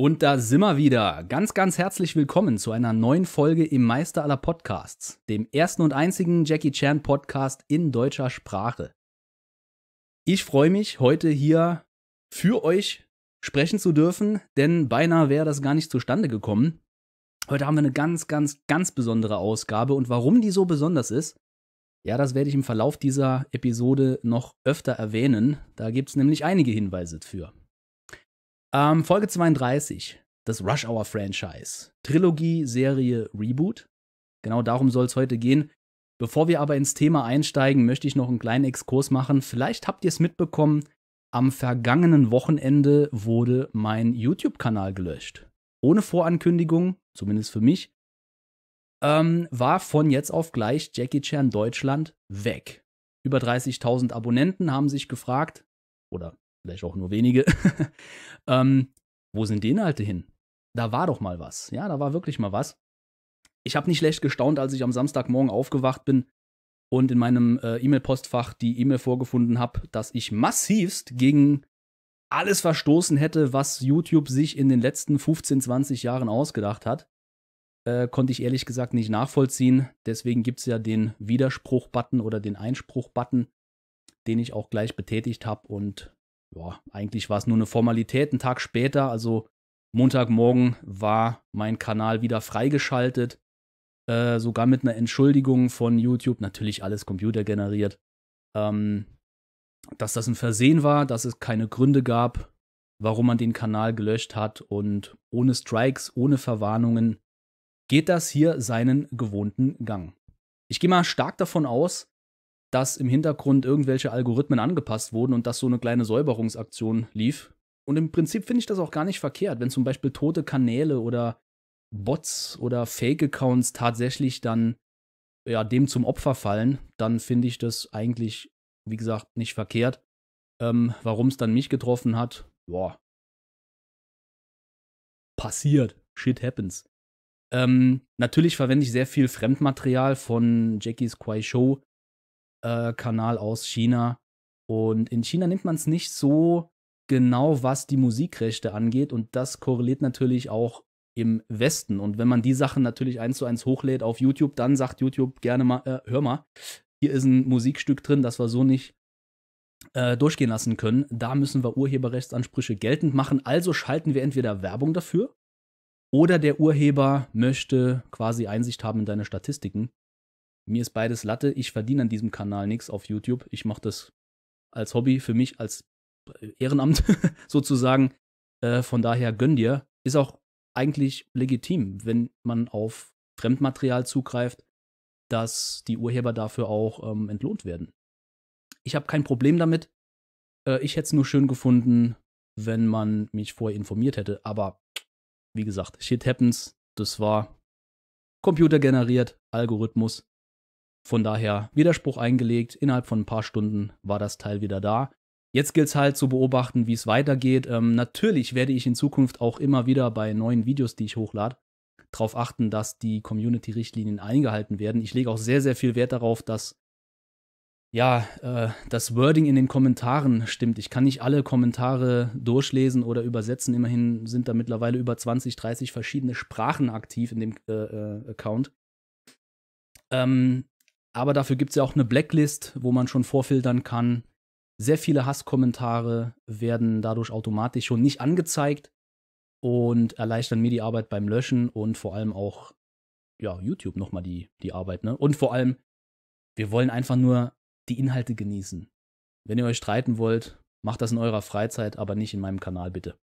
Und da sind wir wieder. Ganz, ganz herzlich willkommen zu einer neuen Folge im Meister aller Podcasts, dem ersten und einzigen Jackie Chan Podcast in deutscher Sprache. Ich freue mich, heute hier für euch sprechen zu dürfen, denn beinahe wäre das gar nicht zustande gekommen. Heute haben wir eine ganz, ganz, ganz besondere Ausgabe und warum die so besonders ist, ja, das werde ich im Verlauf dieser Episode noch öfter erwähnen. Da gibt es nämlich einige Hinweise für. Ähm, Folge 32, das Rush Hour Franchise. Trilogie, Serie, Reboot. Genau darum soll es heute gehen. Bevor wir aber ins Thema einsteigen, möchte ich noch einen kleinen Exkurs machen. Vielleicht habt ihr es mitbekommen, am vergangenen Wochenende wurde mein YouTube-Kanal gelöscht. Ohne Vorankündigung, zumindest für mich, ähm, war von jetzt auf gleich Jackie Chan Deutschland weg. Über 30.000 Abonnenten haben sich gefragt, oder vielleicht auch nur wenige, ähm, wo sind die Inhalte hin? Da war doch mal was. Ja, da war wirklich mal was. Ich habe nicht schlecht gestaunt, als ich am Samstagmorgen aufgewacht bin und in meinem äh, E-Mail-Postfach die E-Mail vorgefunden habe, dass ich massivst gegen alles verstoßen hätte, was YouTube sich in den letzten 15, 20 Jahren ausgedacht hat. Äh, konnte ich ehrlich gesagt nicht nachvollziehen. Deswegen gibt es ja den Widerspruch-Button oder den Einspruch-Button, den ich auch gleich betätigt habe und ja, eigentlich war es nur eine Formalität. Einen Tag später, also Montagmorgen, war mein Kanal wieder freigeschaltet. Äh, sogar mit einer Entschuldigung von YouTube, natürlich alles computergeneriert, ähm, dass das ein Versehen war, dass es keine Gründe gab, warum man den Kanal gelöscht hat und ohne Strikes, ohne Verwarnungen geht das hier seinen gewohnten Gang. Ich gehe mal stark davon aus, dass im Hintergrund irgendwelche Algorithmen angepasst wurden und dass so eine kleine Säuberungsaktion lief. Und im Prinzip finde ich das auch gar nicht verkehrt, wenn zum Beispiel tote Kanäle oder Bots oder Fake-Accounts tatsächlich dann ja, dem zum Opfer fallen, dann finde ich das eigentlich, wie gesagt, nicht verkehrt. Ähm, Warum es dann mich getroffen hat, boah. Passiert. Shit happens. Ähm, natürlich verwende ich sehr viel Fremdmaterial von Jackies Quai Show äh, Kanal aus China. Und in China nimmt man es nicht so genau, was die Musikrechte angeht. Und das korreliert natürlich auch im Westen. Und wenn man die Sachen natürlich eins zu eins hochlädt auf YouTube, dann sagt YouTube gerne mal, äh, hör mal, hier ist ein Musikstück drin, das wir so nicht äh, durchgehen lassen können. Da müssen wir Urheberrechtsansprüche geltend machen. Also schalten wir entweder Werbung dafür oder der Urheber möchte quasi Einsicht haben in deine Statistiken mir ist beides Latte. Ich verdiene an diesem Kanal nichts auf YouTube. Ich mache das als Hobby, für mich als Ehrenamt sozusagen. Äh, von daher gönn dir. Ist auch eigentlich legitim, wenn man auf Fremdmaterial zugreift, dass die Urheber dafür auch ähm, entlohnt werden. Ich habe kein Problem damit. Äh, ich hätte es nur schön gefunden, wenn man mich vorher informiert hätte. Aber wie gesagt, shit happens. Das war computergeneriert, Algorithmus. Von daher Widerspruch eingelegt, innerhalb von ein paar Stunden war das Teil wieder da. Jetzt gilt es halt zu beobachten, wie es weitergeht. Ähm, natürlich werde ich in Zukunft auch immer wieder bei neuen Videos, die ich hochlade, darauf achten, dass die Community-Richtlinien eingehalten werden. Ich lege auch sehr, sehr viel Wert darauf, dass ja, äh, das Wording in den Kommentaren stimmt. Ich kann nicht alle Kommentare durchlesen oder übersetzen. Immerhin sind da mittlerweile über 20, 30 verschiedene Sprachen aktiv in dem äh, äh, Account. Ähm, aber dafür gibt es ja auch eine Blacklist, wo man schon vorfiltern kann. Sehr viele Hasskommentare werden dadurch automatisch schon nicht angezeigt und erleichtern mir die Arbeit beim Löschen und vor allem auch ja, YouTube nochmal die, die Arbeit. Ne? Und vor allem, wir wollen einfach nur die Inhalte genießen. Wenn ihr euch streiten wollt, macht das in eurer Freizeit, aber nicht in meinem Kanal, bitte.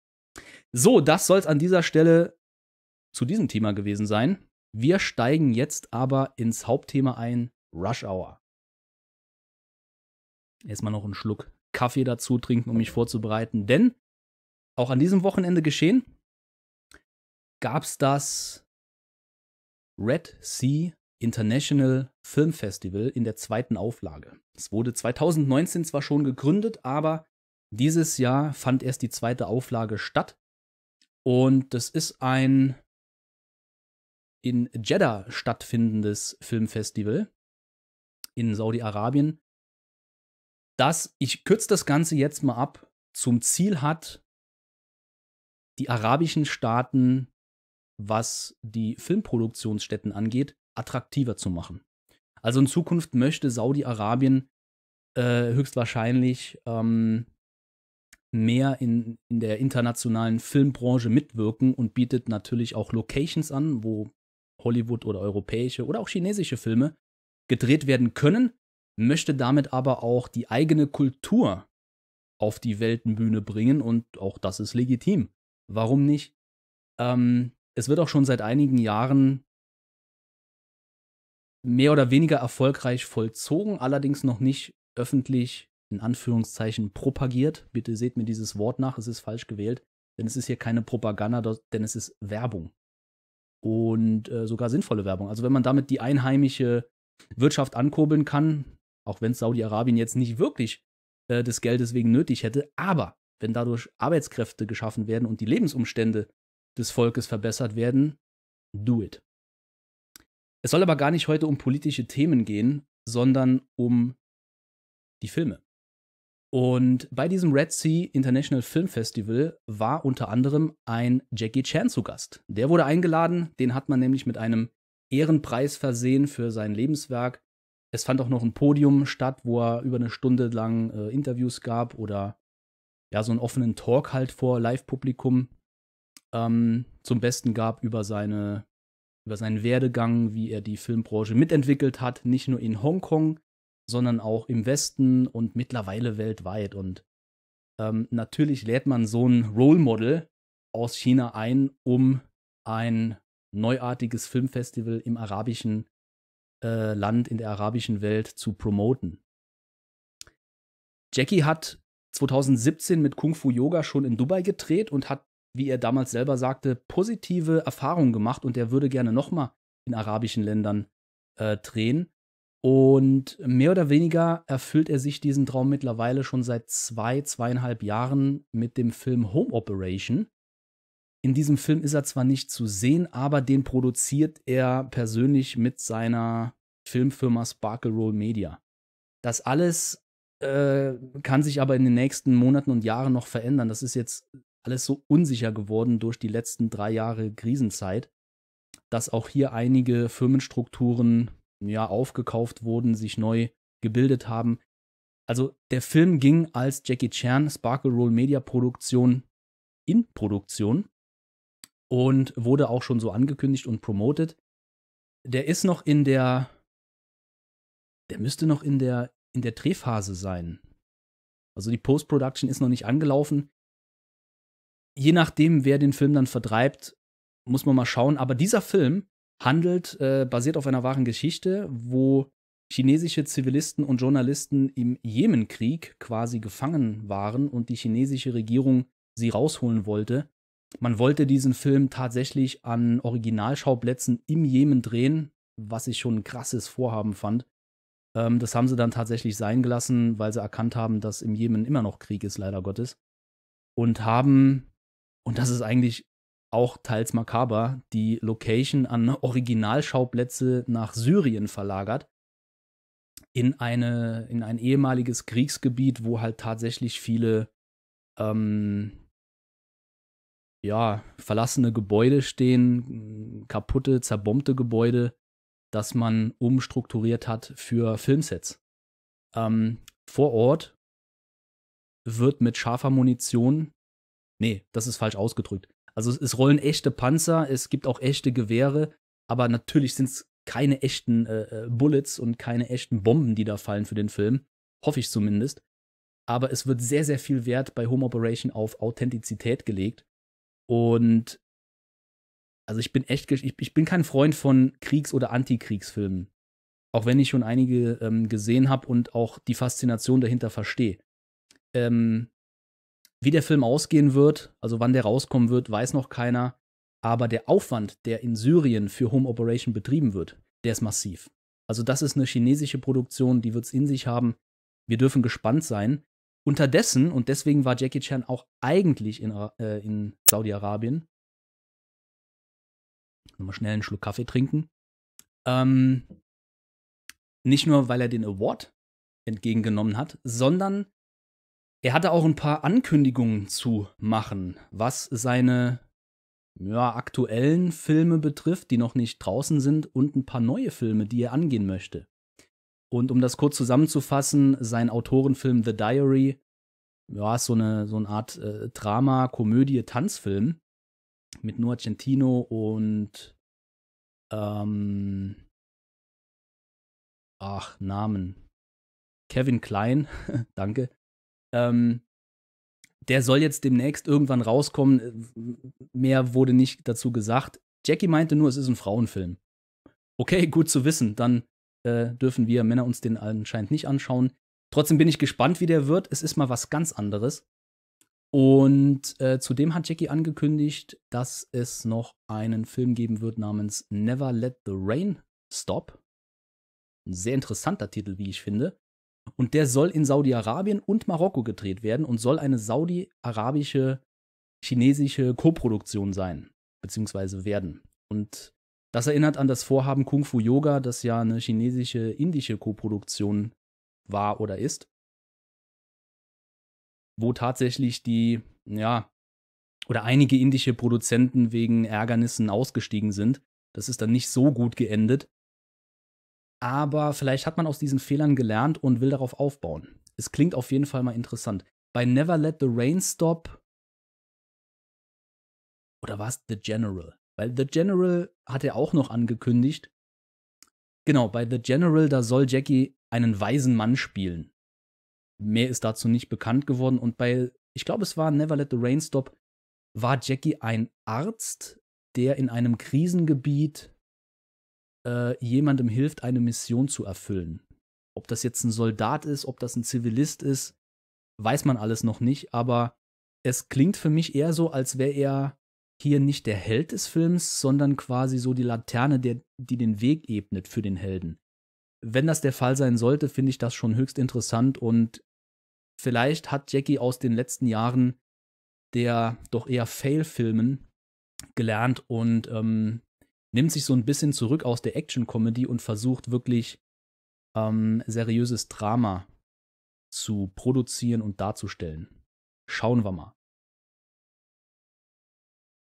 So, das soll es an dieser Stelle zu diesem Thema gewesen sein. Wir steigen jetzt aber ins Hauptthema ein, Rush Hour. Erstmal noch einen Schluck Kaffee dazu trinken, um mich vorzubereiten, denn auch an diesem Wochenende geschehen gab es das Red Sea International Film Festival in der zweiten Auflage. Es wurde 2019 zwar schon gegründet, aber dieses Jahr fand erst die zweite Auflage statt. Und das ist ein in Jeddah stattfindendes Filmfestival, in Saudi-Arabien, das, ich kürze das Ganze jetzt mal ab, zum Ziel hat, die arabischen Staaten, was die Filmproduktionsstätten angeht, attraktiver zu machen. Also in Zukunft möchte Saudi-Arabien äh, höchstwahrscheinlich ähm, mehr in, in der internationalen Filmbranche mitwirken und bietet natürlich auch Locations an, wo Hollywood oder europäische oder auch chinesische Filme gedreht werden können, möchte damit aber auch die eigene Kultur auf die Weltenbühne bringen und auch das ist legitim. Warum nicht? Ähm, es wird auch schon seit einigen Jahren mehr oder weniger erfolgreich vollzogen, allerdings noch nicht öffentlich in Anführungszeichen propagiert. Bitte seht mir dieses Wort nach, es ist falsch gewählt, denn es ist hier keine Propaganda, denn es ist Werbung. Und äh, sogar sinnvolle Werbung. Also wenn man damit die einheimische Wirtschaft ankurbeln kann, auch wenn Saudi-Arabien jetzt nicht wirklich äh, des Geldes wegen nötig hätte, aber wenn dadurch Arbeitskräfte geschaffen werden und die Lebensumstände des Volkes verbessert werden, do it. Es soll aber gar nicht heute um politische Themen gehen, sondern um die Filme. Und bei diesem Red Sea International Film Festival war unter anderem ein Jackie Chan zu Gast. Der wurde eingeladen, den hat man nämlich mit einem Ehrenpreis versehen für sein Lebenswerk. Es fand auch noch ein Podium statt, wo er über eine Stunde lang äh, Interviews gab oder ja, so einen offenen Talk halt vor Live-Publikum ähm, zum Besten gab über seine über seinen Werdegang, wie er die Filmbranche mitentwickelt hat, nicht nur in Hongkong, sondern auch im Westen und mittlerweile weltweit. Und ähm, natürlich lädt man so ein Role Model aus China ein, um ein neuartiges Filmfestival im arabischen äh, Land, in der arabischen Welt zu promoten. Jackie hat 2017 mit Kung Fu Yoga schon in Dubai gedreht und hat, wie er damals selber sagte, positive Erfahrungen gemacht und er würde gerne nochmal in arabischen Ländern äh, drehen. Und mehr oder weniger erfüllt er sich diesen Traum mittlerweile schon seit zwei, zweieinhalb Jahren mit dem Film Home Operation, in diesem Film ist er zwar nicht zu sehen, aber den produziert er persönlich mit seiner Filmfirma Sparkle Roll Media. Das alles äh, kann sich aber in den nächsten Monaten und Jahren noch verändern. Das ist jetzt alles so unsicher geworden durch die letzten drei Jahre Krisenzeit, dass auch hier einige Firmenstrukturen ja aufgekauft wurden, sich neu gebildet haben. Also der Film ging als Jackie Chan Sparkle Roll Media Produktion in Produktion und wurde auch schon so angekündigt und promoted. Der ist noch in der, der müsste noch in der, in der Drehphase sein. Also die Post-Production ist noch nicht angelaufen. Je nachdem, wer den Film dann vertreibt, muss man mal schauen. Aber dieser Film handelt, äh, basiert auf einer wahren Geschichte, wo chinesische Zivilisten und Journalisten im Jemenkrieg quasi gefangen waren und die chinesische Regierung sie rausholen wollte. Man wollte diesen Film tatsächlich an Originalschauplätzen im Jemen drehen, was ich schon ein krasses Vorhaben fand. Ähm, das haben sie dann tatsächlich sein gelassen, weil sie erkannt haben, dass im Jemen immer noch Krieg ist, leider Gottes. Und haben, und das ist eigentlich auch teils makaber, die Location an Originalschauplätze nach Syrien verlagert. In, eine, in ein ehemaliges Kriegsgebiet, wo halt tatsächlich viele ähm, ja, verlassene Gebäude stehen, kaputte, zerbombte Gebäude, das man umstrukturiert hat für Filmsets. Ähm, vor Ort wird mit scharfer Munition, nee, das ist falsch ausgedrückt. Also es, es rollen echte Panzer, es gibt auch echte Gewehre, aber natürlich sind es keine echten äh, äh, Bullets und keine echten Bomben, die da fallen für den Film. Hoffe ich zumindest. Aber es wird sehr, sehr viel Wert bei Home Operation auf Authentizität gelegt. Und also ich bin echt, ich, ich bin kein Freund von Kriegs- oder Antikriegsfilmen. Auch wenn ich schon einige ähm, gesehen habe und auch die Faszination dahinter verstehe. Ähm, wie der Film ausgehen wird, also wann der rauskommen wird, weiß noch keiner. Aber der Aufwand, der in Syrien für Home Operation betrieben wird, der ist massiv. Also das ist eine chinesische Produktion, die wird es in sich haben. Wir dürfen gespannt sein. Unterdessen, und deswegen war Jackie Chan auch eigentlich in, äh, in Saudi-Arabien, nochmal schnell einen Schluck Kaffee trinken, ähm, nicht nur, weil er den Award entgegengenommen hat, sondern er hatte auch ein paar Ankündigungen zu machen, was seine ja, aktuellen Filme betrifft, die noch nicht draußen sind, und ein paar neue Filme, die er angehen möchte. Und um das kurz zusammenzufassen, sein Autorenfilm The Diary, ja, ist so eine, so eine Art äh, Drama, Komödie, Tanzfilm mit nur Argentino und ähm, ach, Namen. Kevin Klein, danke. Ähm, der soll jetzt demnächst irgendwann rauskommen. Äh, mehr wurde nicht dazu gesagt. Jackie meinte nur, es ist ein Frauenfilm. Okay, gut zu wissen. Dann äh, dürfen wir Männer uns den anscheinend nicht anschauen. Trotzdem bin ich gespannt, wie der wird. Es ist mal was ganz anderes. Und äh, zudem hat Jackie angekündigt, dass es noch einen Film geben wird namens Never Let the Rain Stop. Ein sehr interessanter Titel, wie ich finde. Und der soll in Saudi-Arabien und Marokko gedreht werden und soll eine saudi-arabische, chinesische Koproduktion sein, beziehungsweise werden. Und das erinnert an das Vorhaben Kung Fu Yoga, das ja eine chinesische indische Koproduktion war oder ist, wo tatsächlich die ja oder einige indische Produzenten wegen Ärgernissen ausgestiegen sind. Das ist dann nicht so gut geendet. Aber vielleicht hat man aus diesen Fehlern gelernt und will darauf aufbauen. Es klingt auf jeden Fall mal interessant. Bei Never Let the Rain Stop oder war es The General? Weil The General hat er auch noch angekündigt. Genau, bei The General, da soll Jackie einen weisen Mann spielen. Mehr ist dazu nicht bekannt geworden. Und bei, ich glaube, es war Never Let the Rain Stop, war Jackie ein Arzt, der in einem Krisengebiet äh, jemandem hilft, eine Mission zu erfüllen. Ob das jetzt ein Soldat ist, ob das ein Zivilist ist, weiß man alles noch nicht, aber es klingt für mich eher so, als wäre er hier nicht der Held des Films, sondern quasi so die Laterne, der, die den Weg ebnet für den Helden. Wenn das der Fall sein sollte, finde ich das schon höchst interessant und vielleicht hat Jackie aus den letzten Jahren der doch eher Fail-Filmen gelernt und ähm, nimmt sich so ein bisschen zurück aus der Action-Comedy und versucht wirklich ähm, seriöses Drama zu produzieren und darzustellen. Schauen wir mal.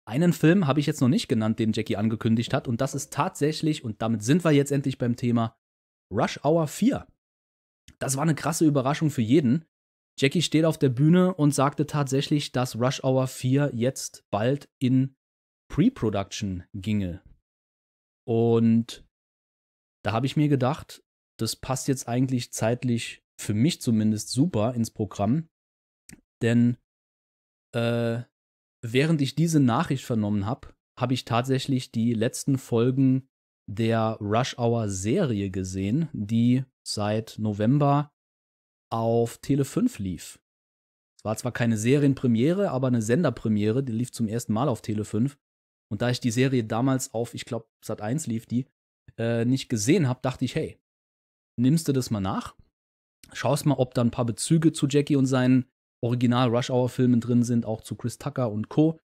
Einen Film habe ich jetzt noch nicht genannt, den Jackie angekündigt hat, und das ist tatsächlich, und damit sind wir jetzt endlich beim Thema, Rush Hour 4. Das war eine krasse Überraschung für jeden. Jackie steht auf der Bühne und sagte tatsächlich, dass Rush Hour 4 jetzt bald in Pre-Production ginge. Und da habe ich mir gedacht, das passt jetzt eigentlich zeitlich für mich zumindest super ins Programm, denn äh, während ich diese Nachricht vernommen habe, habe ich tatsächlich die letzten Folgen der Rush Hour Serie gesehen, die seit November auf Tele 5 lief. Es war zwar keine Serienpremiere, aber eine Senderpremiere, die lief zum ersten Mal auf Tele 5. Und da ich die Serie damals auf, ich glaube, Sat 1 lief die, äh, nicht gesehen habe, dachte ich, hey, nimmst du das mal nach? Schaust mal, ob da ein paar Bezüge zu Jackie und seinen Original Rush Hour Filmen drin sind, auch zu Chris Tucker und Co.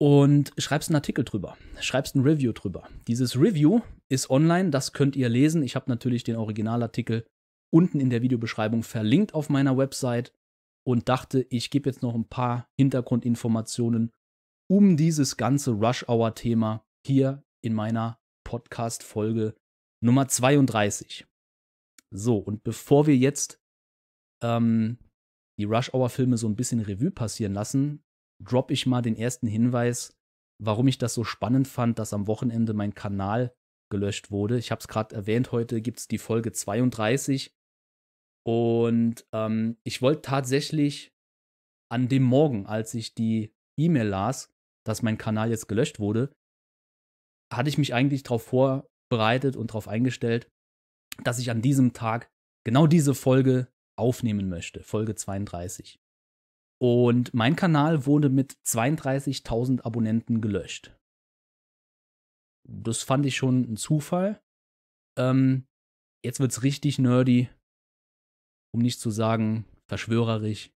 Und schreibst einen Artikel drüber, schreibst ein Review drüber. Dieses Review ist online, das könnt ihr lesen. Ich habe natürlich den Originalartikel unten in der Videobeschreibung verlinkt auf meiner Website und dachte, ich gebe jetzt noch ein paar Hintergrundinformationen um dieses ganze Rush Hour Thema hier in meiner Podcast Folge Nummer 32. So, und bevor wir jetzt ähm, die Rush-Hour-Filme so ein bisschen Revue passieren lassen, droppe ich mal den ersten Hinweis, warum ich das so spannend fand, dass am Wochenende mein Kanal gelöscht wurde. Ich habe es gerade erwähnt, heute gibt es die Folge 32. Und ähm, ich wollte tatsächlich an dem Morgen, als ich die E-Mail las, dass mein Kanal jetzt gelöscht wurde, hatte ich mich eigentlich darauf vorbereitet und darauf eingestellt, dass ich an diesem Tag genau diese Folge aufnehmen möchte, Folge 32. Und mein Kanal wurde mit 32.000 Abonnenten gelöscht. Das fand ich schon ein Zufall. Ähm, jetzt wird's richtig nerdy, um nicht zu sagen verschwörerisch.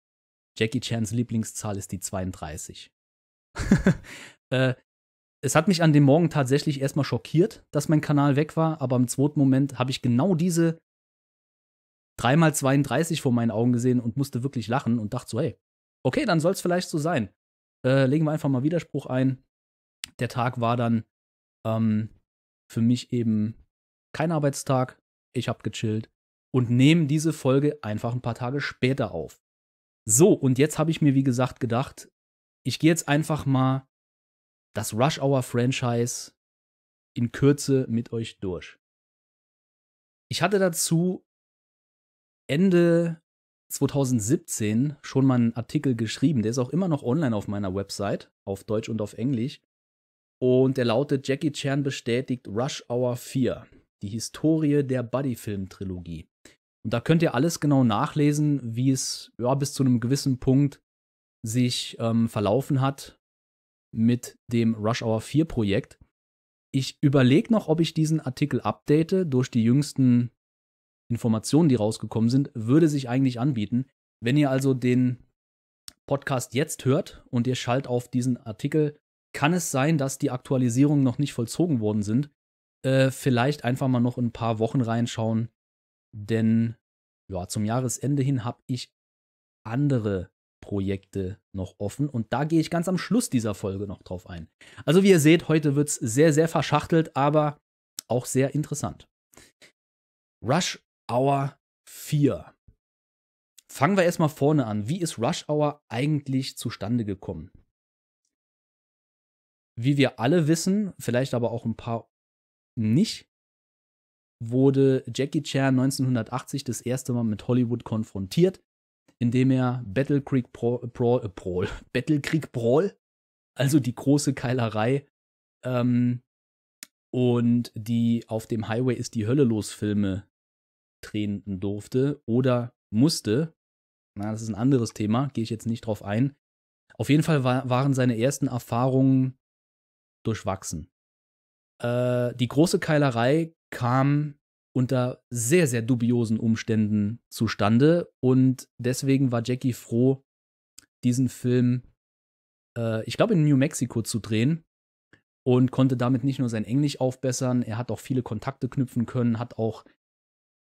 Jackie Chans Lieblingszahl ist die 32. äh, es hat mich an dem Morgen tatsächlich erstmal schockiert, dass mein Kanal weg war, aber im zweiten Moment habe ich genau diese dreimal 32 vor meinen Augen gesehen und musste wirklich lachen und dachte so, hey, okay, dann soll es vielleicht so sein. Äh, legen wir einfach mal Widerspruch ein. Der Tag war dann ähm, für mich eben kein Arbeitstag. Ich habe gechillt und nehme diese Folge einfach ein paar Tage später auf. So, und jetzt habe ich mir, wie gesagt, gedacht, ich gehe jetzt einfach mal das Rush Hour Franchise in Kürze mit euch durch. Ich hatte dazu Ende 2017 schon mal einen Artikel geschrieben. Der ist auch immer noch online auf meiner Website, auf Deutsch und auf Englisch. Und der lautet: Jackie Chan bestätigt Rush Hour 4, die Historie der Buddy-Film-Trilogie. Und da könnt ihr alles genau nachlesen, wie es ja, bis zu einem gewissen Punkt sich ähm, verlaufen hat mit dem Rush Hour 4 Projekt. Ich überlege noch, ob ich diesen Artikel update durch die jüngsten Informationen, die rausgekommen sind, würde sich eigentlich anbieten. Wenn ihr also den Podcast jetzt hört und ihr schaltet auf diesen Artikel, kann es sein, dass die Aktualisierungen noch nicht vollzogen worden sind. Äh, vielleicht einfach mal noch ein paar Wochen reinschauen, denn ja, zum Jahresende hin habe ich andere Projekte noch offen und da gehe ich ganz am Schluss dieser Folge noch drauf ein. Also wie ihr seht, heute wird es sehr, sehr verschachtelt, aber auch sehr interessant. Rush Hour 4. Fangen wir erstmal vorne an. Wie ist Rush Hour eigentlich zustande gekommen? Wie wir alle wissen, vielleicht aber auch ein paar nicht, wurde Jackie Chan 1980 das erste Mal mit Hollywood konfrontiert, indem er Battle Creek äh, Brawl, Brawl, Brawl Battle Creek Brawl, also die große Keilerei, ähm, und die Auf dem Highway ist die Hölle los Filme treten durfte oder musste. Na, das ist ein anderes Thema, gehe ich jetzt nicht drauf ein. Auf jeden Fall war, waren seine ersten Erfahrungen durchwachsen. Äh, die große Keilerei kam unter sehr, sehr dubiosen Umständen zustande und deswegen war Jackie froh, diesen Film, äh, ich glaube, in New Mexico zu drehen und konnte damit nicht nur sein Englisch aufbessern, er hat auch viele Kontakte knüpfen können, hat auch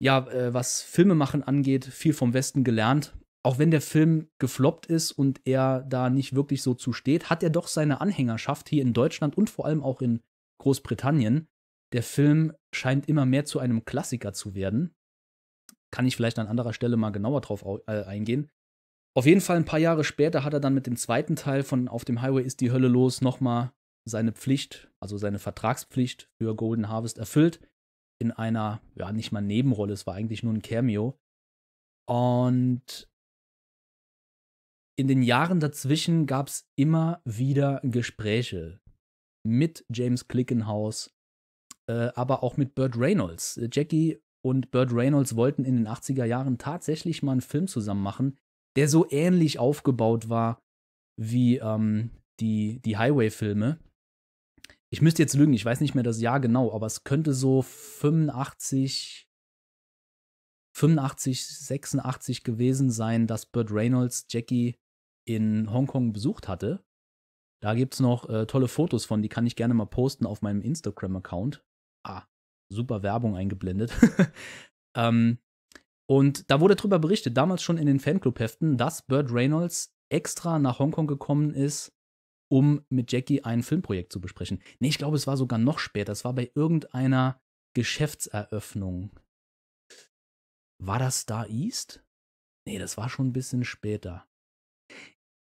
ja, äh, was Filmemachen angeht, viel vom Westen gelernt. Auch wenn der Film gefloppt ist und er da nicht wirklich so zu steht, hat er doch seine Anhängerschaft hier in Deutschland und vor allem auch in Großbritannien. Der Film scheint immer mehr zu einem Klassiker zu werden. Kann ich vielleicht an anderer Stelle mal genauer drauf äh, eingehen. Auf jeden Fall ein paar Jahre später hat er dann mit dem zweiten Teil von Auf dem Highway ist die Hölle los nochmal seine Pflicht, also seine Vertragspflicht für Golden Harvest erfüllt in einer, ja, nicht mal Nebenrolle, es war eigentlich nur ein Cameo. Und in den Jahren dazwischen gab es immer wieder Gespräche mit James Clickenhaus, äh, aber auch mit Burt Reynolds. Äh, Jackie und Burt Reynolds wollten in den 80er Jahren tatsächlich mal einen Film zusammen machen, der so ähnlich aufgebaut war wie ähm, die, die Highway-Filme ich müsste jetzt lügen, ich weiß nicht mehr das Jahr genau, aber es könnte so 85, 85, 86 gewesen sein, dass Burt Reynolds Jackie in Hongkong besucht hatte. Da gibt es noch äh, tolle Fotos von, die kann ich gerne mal posten auf meinem Instagram-Account. Ah, super Werbung eingeblendet. ähm, und da wurde darüber berichtet, damals schon in den Fanclub-Heften, dass Burt Reynolds extra nach Hongkong gekommen ist, um mit Jackie ein Filmprojekt zu besprechen. Nee, ich glaube, es war sogar noch später. Es war bei irgendeiner Geschäftseröffnung. War das Star East? Nee, das war schon ein bisschen später.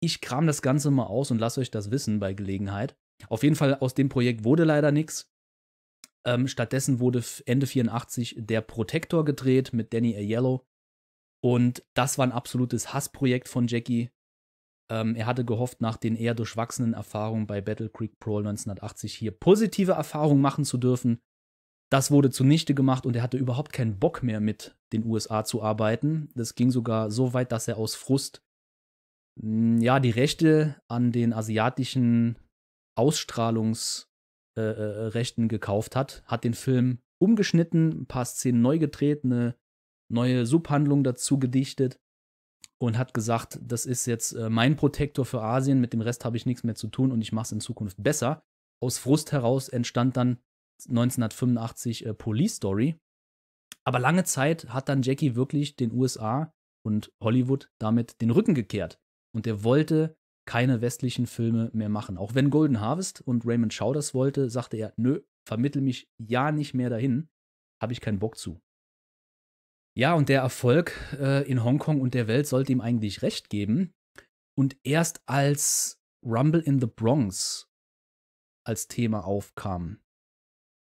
Ich kram das Ganze mal aus und lasse euch das wissen bei Gelegenheit. Auf jeden Fall, aus dem Projekt wurde leider nichts. Ähm, stattdessen wurde Ende 84 der Protektor gedreht mit Danny Aiello. Und das war ein absolutes Hassprojekt von Jackie. Ähm, er hatte gehofft, nach den eher durchwachsenen Erfahrungen bei Battle Creek Pro 1980 hier positive Erfahrungen machen zu dürfen. Das wurde zunichte gemacht und er hatte überhaupt keinen Bock mehr mit den USA zu arbeiten. Das ging sogar so weit, dass er aus Frust hm, ja die Rechte an den asiatischen Ausstrahlungsrechten äh, äh, äh gekauft hat, hat den Film umgeschnitten, ein paar Szenen neu gedreht, eine neue Subhandlung dazu gedichtet und hat gesagt, das ist jetzt äh, mein Protektor für Asien, mit dem Rest habe ich nichts mehr zu tun und ich mache es in Zukunft besser. Aus Frust heraus entstand dann 1985 äh, Police Story. Aber lange Zeit hat dann Jackie wirklich den USA und Hollywood damit den Rücken gekehrt. Und er wollte keine westlichen Filme mehr machen. Auch wenn Golden Harvest und Raymond Shaw das wollte, sagte er, nö, vermittel mich ja nicht mehr dahin, habe ich keinen Bock zu. Ja, und der Erfolg äh, in Hongkong und der Welt sollte ihm eigentlich recht geben. Und erst als Rumble in the Bronx als Thema aufkam,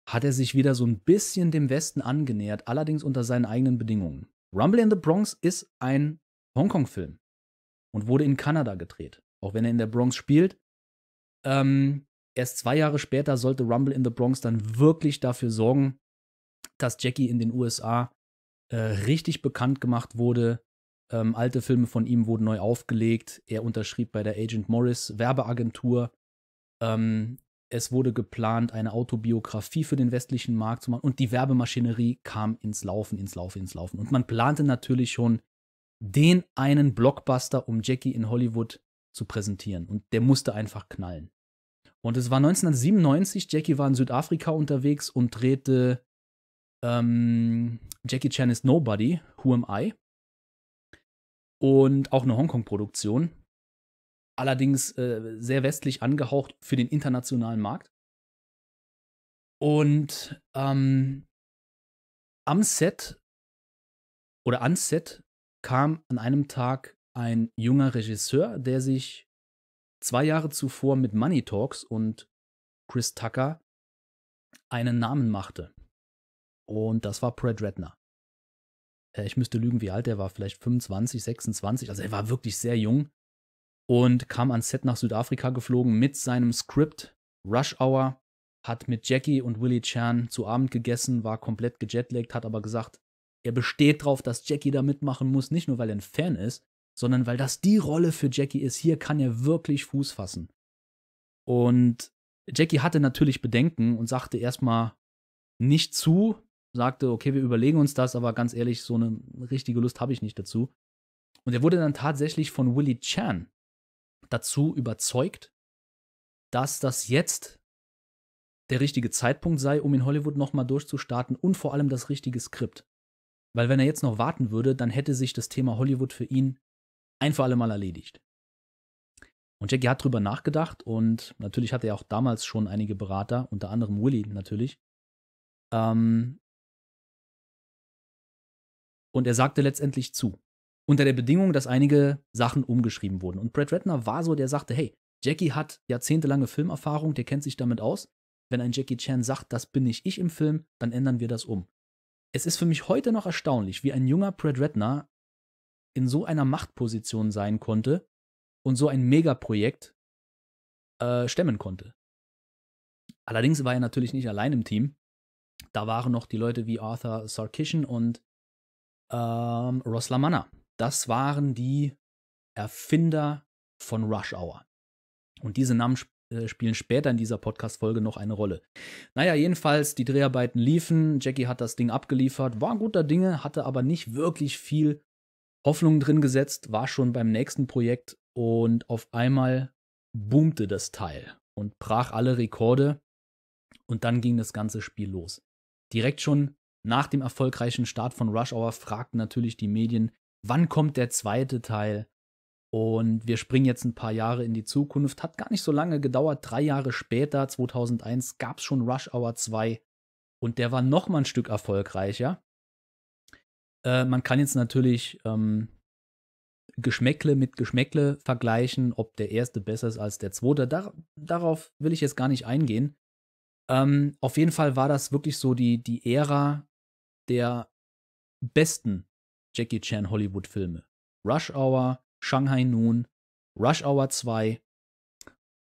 hat er sich wieder so ein bisschen dem Westen angenähert, allerdings unter seinen eigenen Bedingungen. Rumble in the Bronx ist ein Hongkong-Film und wurde in Kanada gedreht, auch wenn er in der Bronx spielt. Ähm, erst zwei Jahre später sollte Rumble in the Bronx dann wirklich dafür sorgen, dass Jackie in den USA äh, richtig bekannt gemacht wurde. Ähm, alte Filme von ihm wurden neu aufgelegt. Er unterschrieb bei der Agent Morris Werbeagentur. Ähm, es wurde geplant, eine Autobiografie für den westlichen Markt zu machen. Und die Werbemaschinerie kam ins Laufen, ins Laufen, ins Laufen. Und man plante natürlich schon den einen Blockbuster, um Jackie in Hollywood zu präsentieren. Und der musste einfach knallen. Und es war 1997, Jackie war in Südafrika unterwegs und drehte ähm, Jackie Chan is Nobody, Who Am I? Und auch eine Hongkong-Produktion. Allerdings äh, sehr westlich angehaucht für den internationalen Markt. Und ähm, am Set oder ans Set kam an einem Tag ein junger Regisseur, der sich zwei Jahre zuvor mit Money Talks und Chris Tucker einen Namen machte. Und das war Brad Redner. Äh, ich müsste lügen, wie alt er war, vielleicht 25, 26, also er war wirklich sehr jung und kam ans Set nach Südafrika geflogen mit seinem Skript Rush Hour, hat mit Jackie und Willie Chan zu Abend gegessen, war komplett gejetlaggt, hat aber gesagt, er besteht drauf, dass Jackie da mitmachen muss, nicht nur weil er ein Fan ist, sondern weil das die Rolle für Jackie ist. Hier kann er wirklich Fuß fassen. Und Jackie hatte natürlich Bedenken und sagte erstmal nicht zu, sagte, okay, wir überlegen uns das, aber ganz ehrlich, so eine richtige Lust habe ich nicht dazu. Und er wurde dann tatsächlich von Willie Chan dazu überzeugt, dass das jetzt der richtige Zeitpunkt sei, um in Hollywood nochmal durchzustarten und vor allem das richtige Skript. Weil wenn er jetzt noch warten würde, dann hätte sich das Thema Hollywood für ihn ein für alle Mal erledigt. Und Jackie hat drüber nachgedacht und natürlich hatte er auch damals schon einige Berater, unter anderem Willy natürlich. Ähm, und er sagte letztendlich zu. Unter der Bedingung, dass einige Sachen umgeschrieben wurden. Und Brad Ratner war so, der sagte, hey, Jackie hat jahrzehntelange Filmerfahrung, der kennt sich damit aus. Wenn ein Jackie Chan sagt, das bin nicht ich im Film, dann ändern wir das um. Es ist für mich heute noch erstaunlich, wie ein junger Brad Ratner in so einer Machtposition sein konnte und so ein Megaprojekt äh, stemmen konnte. Allerdings war er natürlich nicht allein im Team. Da waren noch die Leute wie Arthur Sarkisian und ähm, Ross LaManna. Das waren die Erfinder von Rush Hour. Und diese Namen sp äh, spielen später in dieser Podcast-Folge noch eine Rolle. Naja, jedenfalls, die Dreharbeiten liefen. Jackie hat das Ding abgeliefert, war guter Dinge, hatte aber nicht wirklich viel Hoffnung drin gesetzt, war schon beim nächsten Projekt und auf einmal boomte das Teil und brach alle Rekorde. Und dann ging das ganze Spiel los. Direkt schon nach dem erfolgreichen Start von Rush Hour fragten natürlich die Medien, wann kommt der zweite Teil? Und wir springen jetzt ein paar Jahre in die Zukunft. Hat gar nicht so lange gedauert. Drei Jahre später, 2001, gab es schon Rush Hour 2. Und der war noch mal ein Stück erfolgreicher. Äh, man kann jetzt natürlich ähm, Geschmäckle mit Geschmäckle vergleichen, ob der erste besser ist als der zweite. Dar darauf will ich jetzt gar nicht eingehen. Ähm, auf jeden Fall war das wirklich so die, die Ära der besten Jackie Chan Hollywood-Filme. Rush Hour, Shanghai Noon, Rush Hour 2.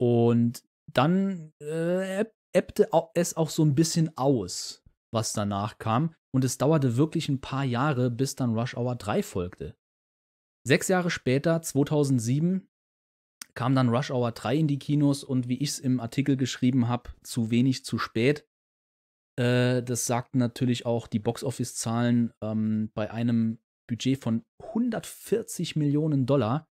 Und dann äh, ebbte es auch so ein bisschen aus, was danach kam. Und es dauerte wirklich ein paar Jahre, bis dann Rush Hour 3 folgte. Sechs Jahre später, 2007, kam dann Rush Hour 3 in die Kinos und wie ich es im Artikel geschrieben habe, zu wenig, zu spät. Äh, das sagten natürlich auch die Boxoffice-Zahlen ähm, bei einem Budget von 140 Millionen Dollar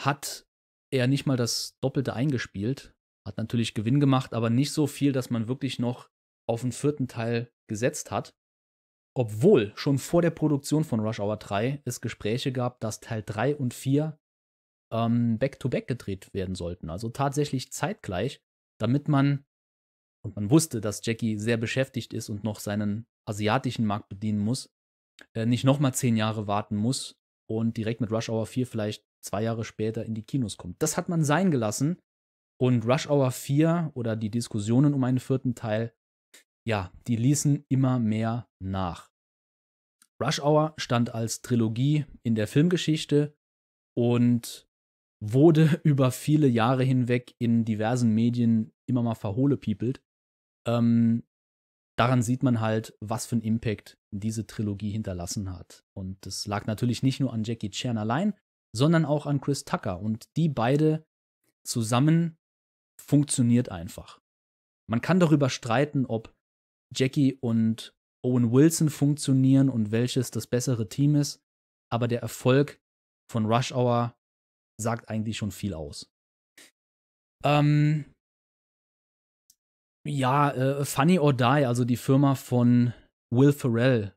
hat er nicht mal das Doppelte eingespielt. Hat natürlich Gewinn gemacht, aber nicht so viel, dass man wirklich noch auf den vierten Teil gesetzt hat. Obwohl schon vor der Produktion von Rush Hour 3 es Gespräche gab, dass Teil 3 und 4 ähm, back to -back gedreht werden sollten. Also tatsächlich zeitgleich, damit man und man wusste, dass Jackie sehr beschäftigt ist und noch seinen asiatischen Markt bedienen muss, äh, nicht nochmal zehn Jahre warten muss und direkt mit Rush Hour 4 vielleicht zwei Jahre später in die Kinos kommt. Das hat man sein gelassen und Rush Hour 4 oder die Diskussionen um einen vierten Teil, ja, die ließen immer mehr nach. Rush Hour stand als Trilogie in der Filmgeschichte und wurde über viele Jahre hinweg in diversen Medien immer mal verhohlepiepelt. Ähm, daran sieht man halt, was für einen Impact diese Trilogie hinterlassen hat. Und das lag natürlich nicht nur an Jackie Chan allein, sondern auch an Chris Tucker. Und die beide zusammen funktioniert einfach. Man kann darüber streiten, ob Jackie und Owen Wilson funktionieren und welches das bessere Team ist, aber der Erfolg von Rush Hour sagt eigentlich schon viel aus. Ähm, ja, äh, Funny or Die, also die Firma von Will Ferrell,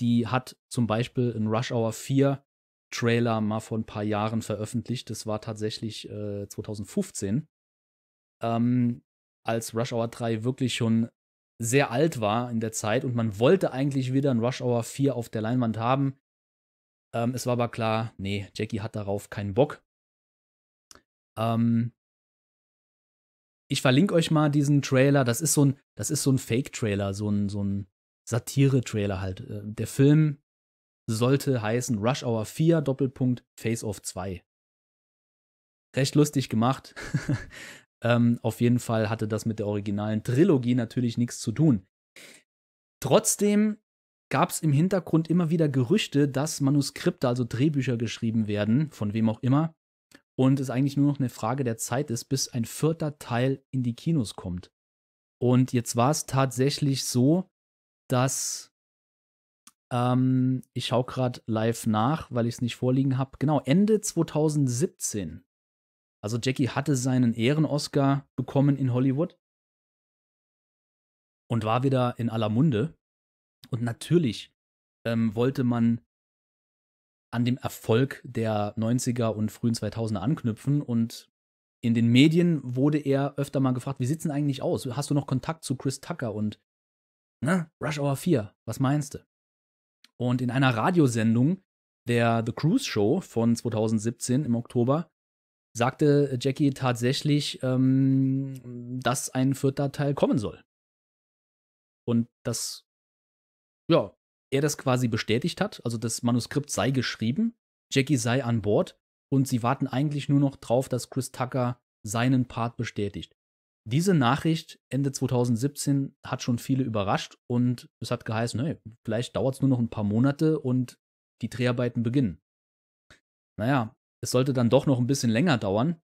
die hat zum Beispiel in Rush Hour 4 Trailer mal vor ein paar Jahren veröffentlicht. Das war tatsächlich äh, 2015. Ähm, als Rush Hour 3 wirklich schon sehr alt war in der Zeit und man wollte eigentlich wieder ein Rush Hour 4 auf der Leinwand haben. Ähm, es war aber klar, nee, Jackie hat darauf keinen Bock. Ähm, ich verlinke euch mal diesen Trailer. Das ist so ein, das ist so ein Fake-Trailer, so ein, so ein Satire-Trailer halt. Äh, der Film sollte heißen Rush Hour 4 Doppelpunkt Face Off 2. Recht lustig gemacht. ähm, auf jeden Fall hatte das mit der originalen Trilogie natürlich nichts zu tun. Trotzdem gab es im Hintergrund immer wieder Gerüchte, dass Manuskripte, also Drehbücher geschrieben werden, von wem auch immer, und es eigentlich nur noch eine Frage der Zeit ist, bis ein vierter Teil in die Kinos kommt. Und jetzt war es tatsächlich so, dass ähm, ich schaue gerade live nach, weil ich es nicht vorliegen habe. Genau, Ende 2017. Also Jackie hatte seinen Ehren-Oscar bekommen in Hollywood und war wieder in aller Munde. Und natürlich ähm, wollte man an dem Erfolg der 90er und frühen 2000er anknüpfen. Und in den Medien wurde er öfter mal gefragt, wie sieht's denn eigentlich aus? Hast du noch Kontakt zu Chris Tucker und ne, Rush Hour 4, was meinst du? Und in einer Radiosendung der The Cruise Show von 2017 im Oktober sagte Jackie tatsächlich, ähm, dass ein vierter Teil kommen soll. Und das, ja, er das quasi bestätigt hat, also das Manuskript sei geschrieben, Jackie sei an Bord und sie warten eigentlich nur noch drauf, dass Chris Tucker seinen Part bestätigt. Diese Nachricht Ende 2017 hat schon viele überrascht und es hat geheißen, hey, vielleicht dauert es nur noch ein paar Monate und die Dreharbeiten beginnen. Naja, es sollte dann doch noch ein bisschen länger dauern.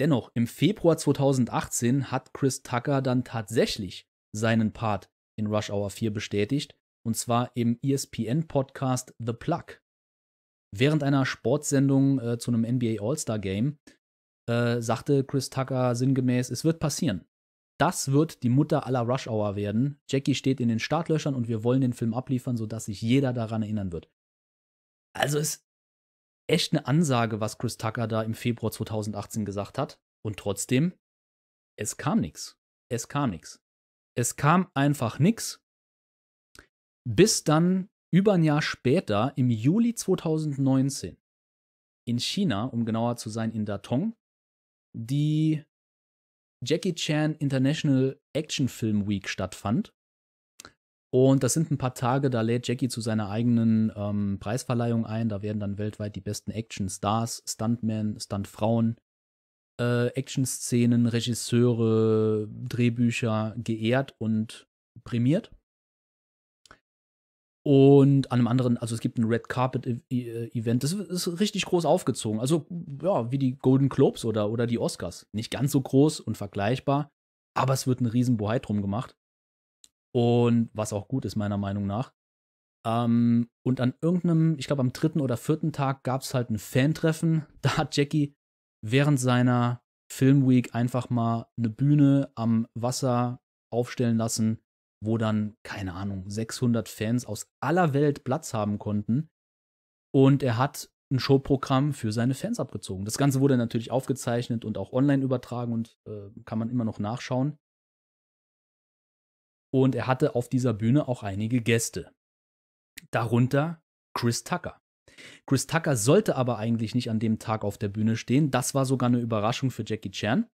Dennoch, im Februar 2018 hat Chris Tucker dann tatsächlich seinen Part in Rush Hour 4 bestätigt und zwar im ESPN-Podcast The Plug. Während einer Sportsendung äh, zu einem NBA All-Star Game äh, sagte Chris Tucker sinngemäß, es wird passieren. Das wird die Mutter aller Rush Hour werden. Jackie steht in den Startlöchern und wir wollen den Film abliefern, sodass sich jeder daran erinnern wird. Also ist echt eine Ansage, was Chris Tucker da im Februar 2018 gesagt hat. Und trotzdem, es kam nichts. Es kam nichts. Es kam einfach nichts. Bis dann über ein Jahr später, im Juli 2019, in China, um genauer zu sein, in Datong, die Jackie Chan International Action Film Week stattfand. Und das sind ein paar Tage, da lädt Jackie zu seiner eigenen ähm, Preisverleihung ein. Da werden dann weltweit die besten Action-Stars, Stuntmen, Stuntfrauen, äh, Action-Szenen, Regisseure, Drehbücher geehrt und prämiert. Und an einem anderen, also es gibt ein Red Carpet e-, e-, äh, Event, das ist richtig groß aufgezogen. Also ja, wie die Golden Globes oder, oder die Oscars. Nicht ganz so groß und vergleichbar, aber es wird ein Riesenbohai drum gemacht. Und was auch gut ist, meiner Meinung nach. Ähm, und an irgendeinem, ich glaube am dritten oder vierten Tag gab es halt ein Fan-Treffen. Da hat Jackie während seiner Film Week einfach mal eine Bühne am Wasser aufstellen lassen wo dann, keine Ahnung, 600 Fans aus aller Welt Platz haben konnten. Und er hat ein Showprogramm für seine Fans abgezogen. Das Ganze wurde natürlich aufgezeichnet und auch online übertragen und äh, kann man immer noch nachschauen. Und er hatte auf dieser Bühne auch einige Gäste. Darunter Chris Tucker. Chris Tucker sollte aber eigentlich nicht an dem Tag auf der Bühne stehen. Das war sogar eine Überraschung für Jackie Chan.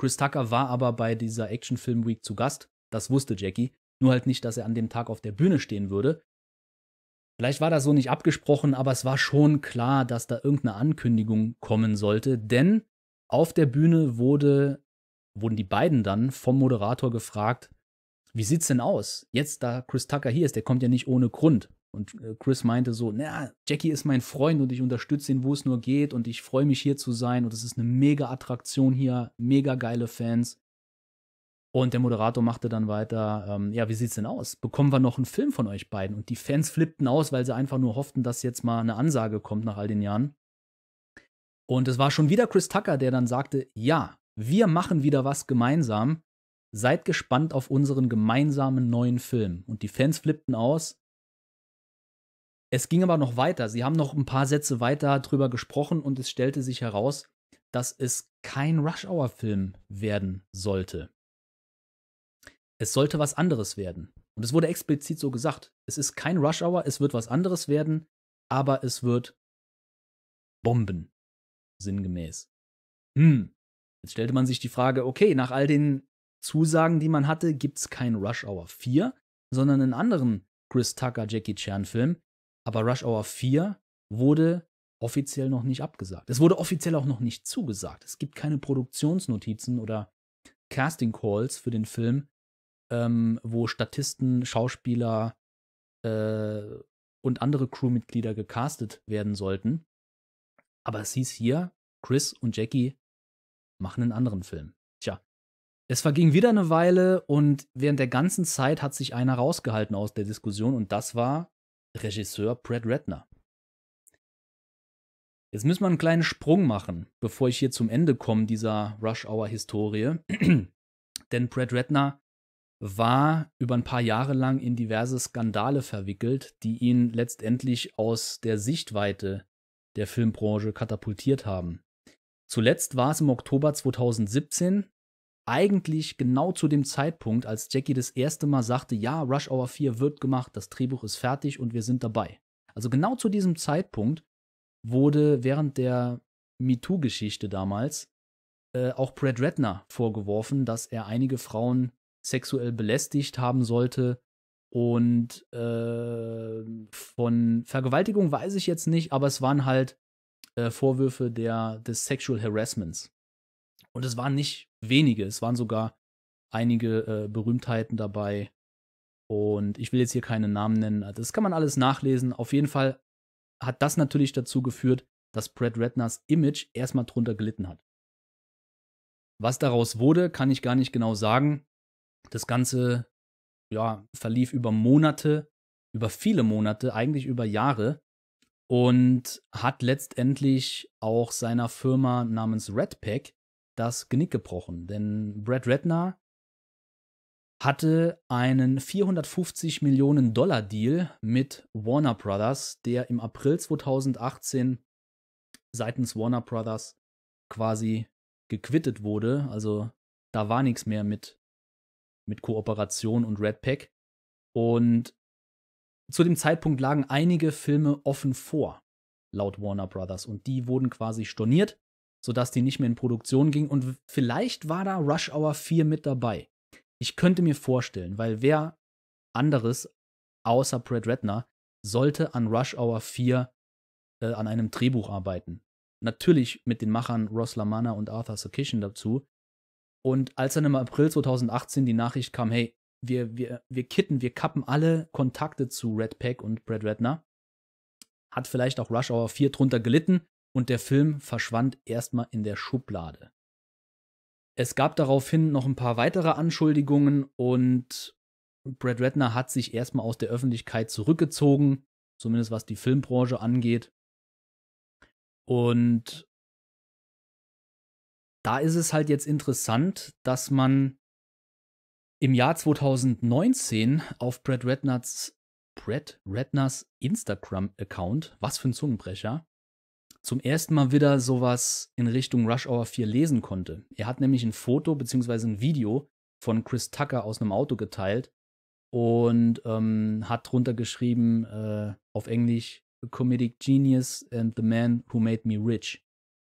Chris Tucker war aber bei dieser Action Film Week zu Gast das wusste Jackie. Nur halt nicht, dass er an dem Tag auf der Bühne stehen würde. Vielleicht war das so nicht abgesprochen, aber es war schon klar, dass da irgendeine Ankündigung kommen sollte, denn auf der Bühne wurde, wurden die beiden dann vom Moderator gefragt, wie sieht's denn aus? Jetzt, da Chris Tucker hier ist, der kommt ja nicht ohne Grund. Und äh, Chris meinte so, na, Jackie ist mein Freund und ich unterstütze ihn, wo es nur geht und ich freue mich hier zu sein und es ist eine mega Attraktion hier, mega geile Fans. Und der Moderator machte dann weiter, ähm, ja, wie sieht's denn aus? Bekommen wir noch einen Film von euch beiden? Und die Fans flippten aus, weil sie einfach nur hofften, dass jetzt mal eine Ansage kommt nach all den Jahren. Und es war schon wieder Chris Tucker, der dann sagte, ja, wir machen wieder was gemeinsam. Seid gespannt auf unseren gemeinsamen neuen Film. Und die Fans flippten aus. Es ging aber noch weiter. Sie haben noch ein paar Sätze weiter drüber gesprochen und es stellte sich heraus, dass es kein Rush Hour Film werden sollte es sollte was anderes werden. Und es wurde explizit so gesagt. Es ist kein Rush Hour, es wird was anderes werden, aber es wird Bomben. Sinngemäß. Hm. Jetzt stellte man sich die Frage, okay, nach all den Zusagen, die man hatte, gibt es kein Rush Hour 4, sondern einen anderen Chris Tucker Jackie Chan Film. Aber Rush Hour 4 wurde offiziell noch nicht abgesagt. Es wurde offiziell auch noch nicht zugesagt. Es gibt keine Produktionsnotizen oder Casting Calls für den Film ähm, wo Statisten, Schauspieler äh, und andere Crewmitglieder gecastet werden sollten. Aber es hieß hier, Chris und Jackie machen einen anderen Film. Tja, es verging wieder eine Weile und während der ganzen Zeit hat sich einer rausgehalten aus der Diskussion und das war Regisseur Brad Redner. Jetzt müssen wir einen kleinen Sprung machen, bevor ich hier zum Ende komme dieser Rush Hour Historie. Denn Brad Redner war über ein paar Jahre lang in diverse Skandale verwickelt, die ihn letztendlich aus der Sichtweite der Filmbranche katapultiert haben. Zuletzt war es im Oktober 2017, eigentlich genau zu dem Zeitpunkt, als Jackie das erste Mal sagte, ja, Rush Hour 4 wird gemacht, das Drehbuch ist fertig und wir sind dabei. Also genau zu diesem Zeitpunkt wurde während der MeToo-Geschichte damals äh, auch Brad Redner vorgeworfen, dass er einige Frauen sexuell belästigt haben sollte. Und äh, von Vergewaltigung weiß ich jetzt nicht, aber es waren halt äh, Vorwürfe der, des Sexual Harassments. Und es waren nicht wenige, es waren sogar einige äh, Berühmtheiten dabei. Und ich will jetzt hier keine Namen nennen, also das kann man alles nachlesen. Auf jeden Fall hat das natürlich dazu geführt, dass Brad Redners Image erstmal drunter gelitten hat. Was daraus wurde, kann ich gar nicht genau sagen. Das Ganze ja, verlief über Monate, über viele Monate, eigentlich über Jahre und hat letztendlich auch seiner Firma namens Redpack das Genick gebrochen. Denn Brad Redner hatte einen 450 Millionen Dollar Deal mit Warner Brothers, der im April 2018 seitens Warner Brothers quasi gequittet wurde. Also da war nichts mehr mit mit Kooperation und Red Pack. Und zu dem Zeitpunkt lagen einige Filme offen vor, laut Warner Brothers. Und die wurden quasi storniert, sodass die nicht mehr in Produktion gingen. Und vielleicht war da Rush Hour 4 mit dabei. Ich könnte mir vorstellen, weil wer anderes außer Brad Redner sollte an Rush Hour 4 äh, an einem Drehbuch arbeiten. Natürlich mit den Machern Ross Lamanna und Arthur Sarkisian dazu, und als dann im April 2018 die Nachricht kam, hey, wir, wir, wir kitten, wir kappen alle Kontakte zu Red Pack und Brad Redner, hat vielleicht auch Rush Hour 4 drunter gelitten und der Film verschwand erstmal in der Schublade. Es gab daraufhin noch ein paar weitere Anschuldigungen und Brad Redner hat sich erstmal aus der Öffentlichkeit zurückgezogen, zumindest was die Filmbranche angeht. Und da ist es halt jetzt interessant, dass man im Jahr 2019 auf Brad Redners, Brad Redners Instagram-Account, was für ein Zungenbrecher, zum ersten Mal wieder sowas in Richtung Rush Hour 4 lesen konnte. Er hat nämlich ein Foto bzw. ein Video von Chris Tucker aus einem Auto geteilt und ähm, hat drunter geschrieben äh, auf Englisch Comedic Genius and the Man Who Made Me Rich.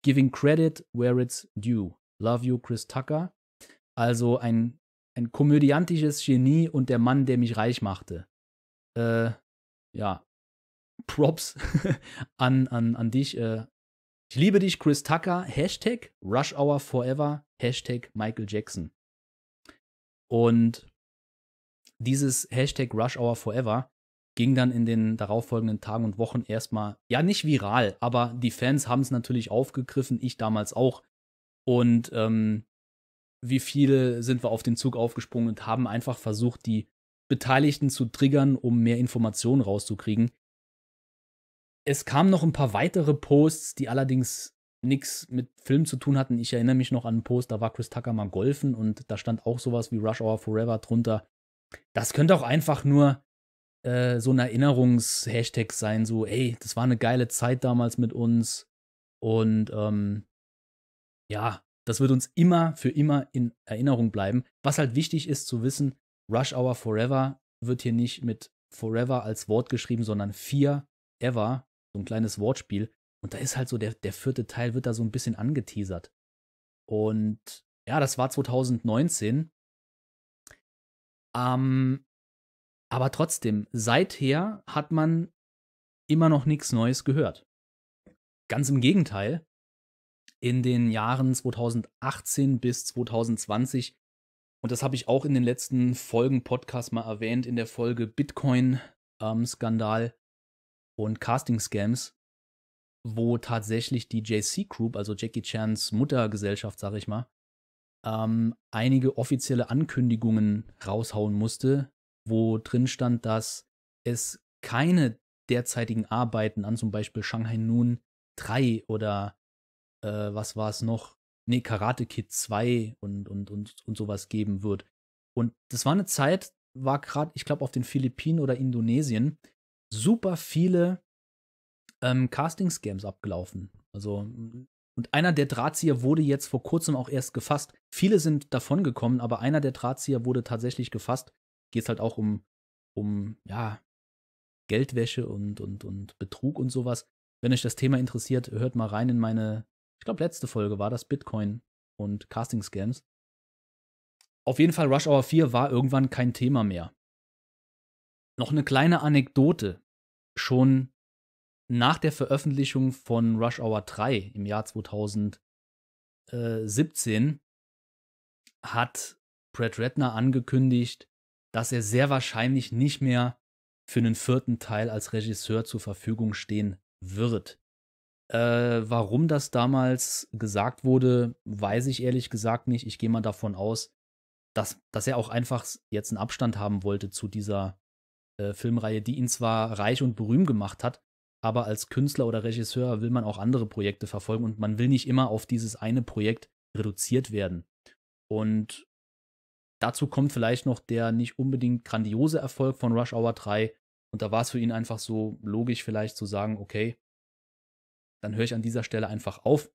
Giving Credit Where It's Due. Love You, Chris Tucker. Also ein, ein komödiantisches Genie und der Mann, der mich reich machte. Äh, ja, Props an, an, an dich. Äh, ich liebe dich, Chris Tucker. Hashtag Rush Hour Forever. Hashtag Michael Jackson. Und dieses Hashtag Rush Hour Forever ging dann in den darauffolgenden Tagen und Wochen erstmal, ja, nicht viral, aber die Fans haben es natürlich aufgegriffen, ich damals auch. Und ähm, wie viele sind wir auf den Zug aufgesprungen und haben einfach versucht, die Beteiligten zu triggern, um mehr Informationen rauszukriegen. Es kamen noch ein paar weitere Posts, die allerdings nichts mit Film zu tun hatten. Ich erinnere mich noch an einen Post, da war Chris Tucker mal golfen und da stand auch sowas wie Rush Hour Forever drunter. Das könnte auch einfach nur äh, so ein Erinnerungs-Hashtag sein, so, ey, das war eine geile Zeit damals mit uns. Und ähm, ja, das wird uns immer für immer in Erinnerung bleiben. Was halt wichtig ist zu wissen, Rush Hour Forever wird hier nicht mit Forever als Wort geschrieben, sondern Fear Ever, so ein kleines Wortspiel. Und da ist halt so, der, der vierte Teil wird da so ein bisschen angeteasert. Und ja, das war 2019. Am aber trotzdem, seither hat man immer noch nichts Neues gehört. Ganz im Gegenteil, in den Jahren 2018 bis 2020, und das habe ich auch in den letzten Folgen Podcast mal erwähnt, in der Folge Bitcoin-Skandal ähm, und Casting-Scams, wo tatsächlich die JC Group, also Jackie Chans Muttergesellschaft, sage ich mal, ähm, einige offizielle Ankündigungen raushauen musste, wo drin stand, dass es keine derzeitigen Arbeiten an zum Beispiel Shanghai Noon 3 oder äh, was war es noch? Nee, Karate Kid 2 und, und, und, und sowas geben wird. Und das war eine Zeit, war gerade, ich glaube, auf den Philippinen oder Indonesien super viele ähm, Casting-Scams abgelaufen. Also, und einer der Drahtzieher wurde jetzt vor kurzem auch erst gefasst. Viele sind davon gekommen, aber einer der Drahtzieher wurde tatsächlich gefasst geht es halt auch um, um ja, Geldwäsche und, und, und Betrug und sowas. Wenn euch das Thema interessiert, hört mal rein in meine, ich glaube, letzte Folge war das Bitcoin und Casting Scams. Auf jeden Fall, Rush Hour 4 war irgendwann kein Thema mehr. Noch eine kleine Anekdote. Schon nach der Veröffentlichung von Rush Hour 3 im Jahr 2017 äh, hat Brad Redner angekündigt, dass er sehr wahrscheinlich nicht mehr für einen vierten Teil als Regisseur zur Verfügung stehen wird. Äh, warum das damals gesagt wurde, weiß ich ehrlich gesagt nicht. Ich gehe mal davon aus, dass, dass er auch einfach jetzt einen Abstand haben wollte zu dieser äh, Filmreihe, die ihn zwar reich und berühmt gemacht hat, aber als Künstler oder Regisseur will man auch andere Projekte verfolgen und man will nicht immer auf dieses eine Projekt reduziert werden. Und Dazu kommt vielleicht noch der nicht unbedingt grandiose Erfolg von Rush Hour 3. Und da war es für ihn einfach so logisch, vielleicht zu sagen, okay, dann höre ich an dieser Stelle einfach auf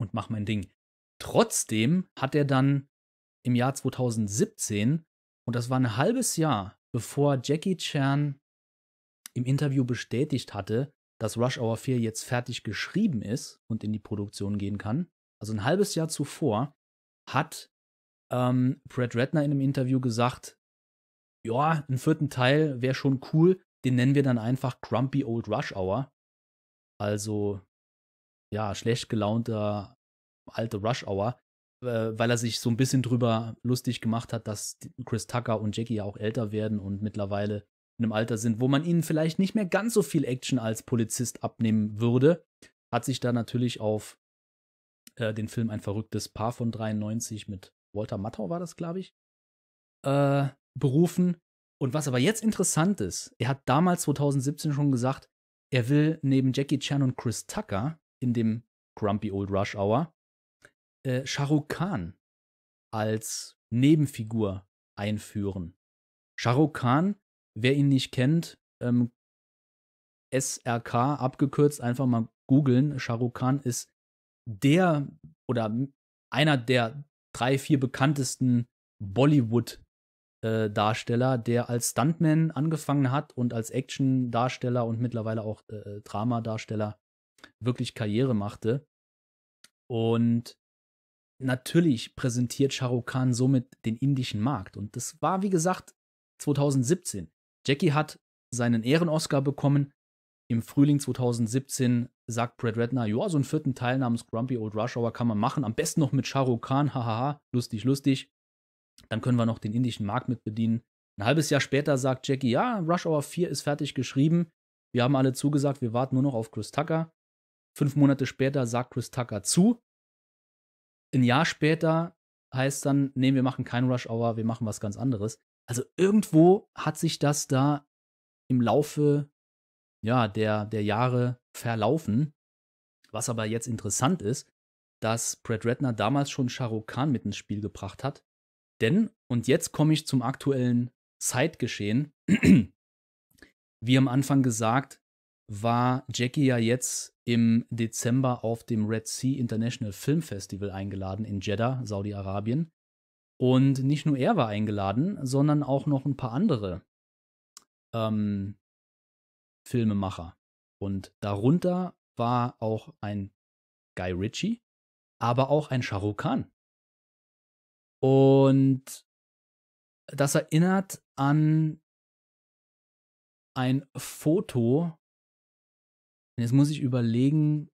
und mache mein Ding. Trotzdem hat er dann im Jahr 2017, und das war ein halbes Jahr, bevor Jackie Chan im Interview bestätigt hatte, dass Rush Hour 4 jetzt fertig geschrieben ist und in die Produktion gehen kann, also ein halbes Jahr zuvor, hat ähm, Brad Redner in einem Interview gesagt, ja, einen vierten Teil wäre schon cool, den nennen wir dann einfach Grumpy Old Rush Hour. Also, ja, schlecht gelaunter alte Rush Hour, äh, weil er sich so ein bisschen drüber lustig gemacht hat, dass Chris Tucker und Jackie ja auch älter werden und mittlerweile in einem Alter sind, wo man ihnen vielleicht nicht mehr ganz so viel Action als Polizist abnehmen würde. Hat sich da natürlich auf äh, den Film Ein verrücktes Paar von 93 mit Walter Matthau war das, glaube ich, äh, berufen. Und was aber jetzt interessant ist, er hat damals 2017 schon gesagt, er will neben Jackie Chan und Chris Tucker in dem Grumpy Old Rush Hour äh, Shah Rukh Khan als Nebenfigur einführen. Shah Rukh Khan, wer ihn nicht kennt, ähm, SRK abgekürzt, einfach mal googeln. Shah Rukh Khan ist der oder einer der drei, vier bekanntesten Bollywood-Darsteller, äh, der als Stuntman angefangen hat und als Action-Darsteller und mittlerweile auch äh, äh Drama-Darsteller wirklich Karriere machte. Und natürlich präsentiert Shahrukh Khan somit den indischen Markt. Und das war, wie gesagt, 2017. Jackie hat seinen Ehren-Oscar bekommen im Frühling 2017 sagt Brad Redner, ja, so einen vierten Teil namens Grumpy Old Rush Hour kann man machen, am besten noch mit Shah Rukh Khan, hahaha, lustig, lustig. Dann können wir noch den indischen Markt mit bedienen. Ein halbes Jahr später sagt Jackie, ja, Rush Hour 4 ist fertig geschrieben. Wir haben alle zugesagt, wir warten nur noch auf Chris Tucker. Fünf Monate später sagt Chris Tucker zu. Ein Jahr später heißt dann, nee, wir machen kein Rush Hour, wir machen was ganz anderes. Also irgendwo hat sich das da im Laufe ja, der, der Jahre verlaufen. Was aber jetzt interessant ist, dass Brad Redner damals schon Shahrukh Khan mit ins Spiel gebracht hat. Denn, und jetzt komme ich zum aktuellen Zeitgeschehen, wie am Anfang gesagt, war Jackie ja jetzt im Dezember auf dem Red Sea International Film Festival eingeladen in Jeddah, Saudi-Arabien. Und nicht nur er war eingeladen, sondern auch noch ein paar andere ähm, Filmemacher. Und darunter war auch ein Guy Ritchie, aber auch ein Shah Rukh Khan. Und das erinnert an ein Foto. Jetzt muss ich überlegen,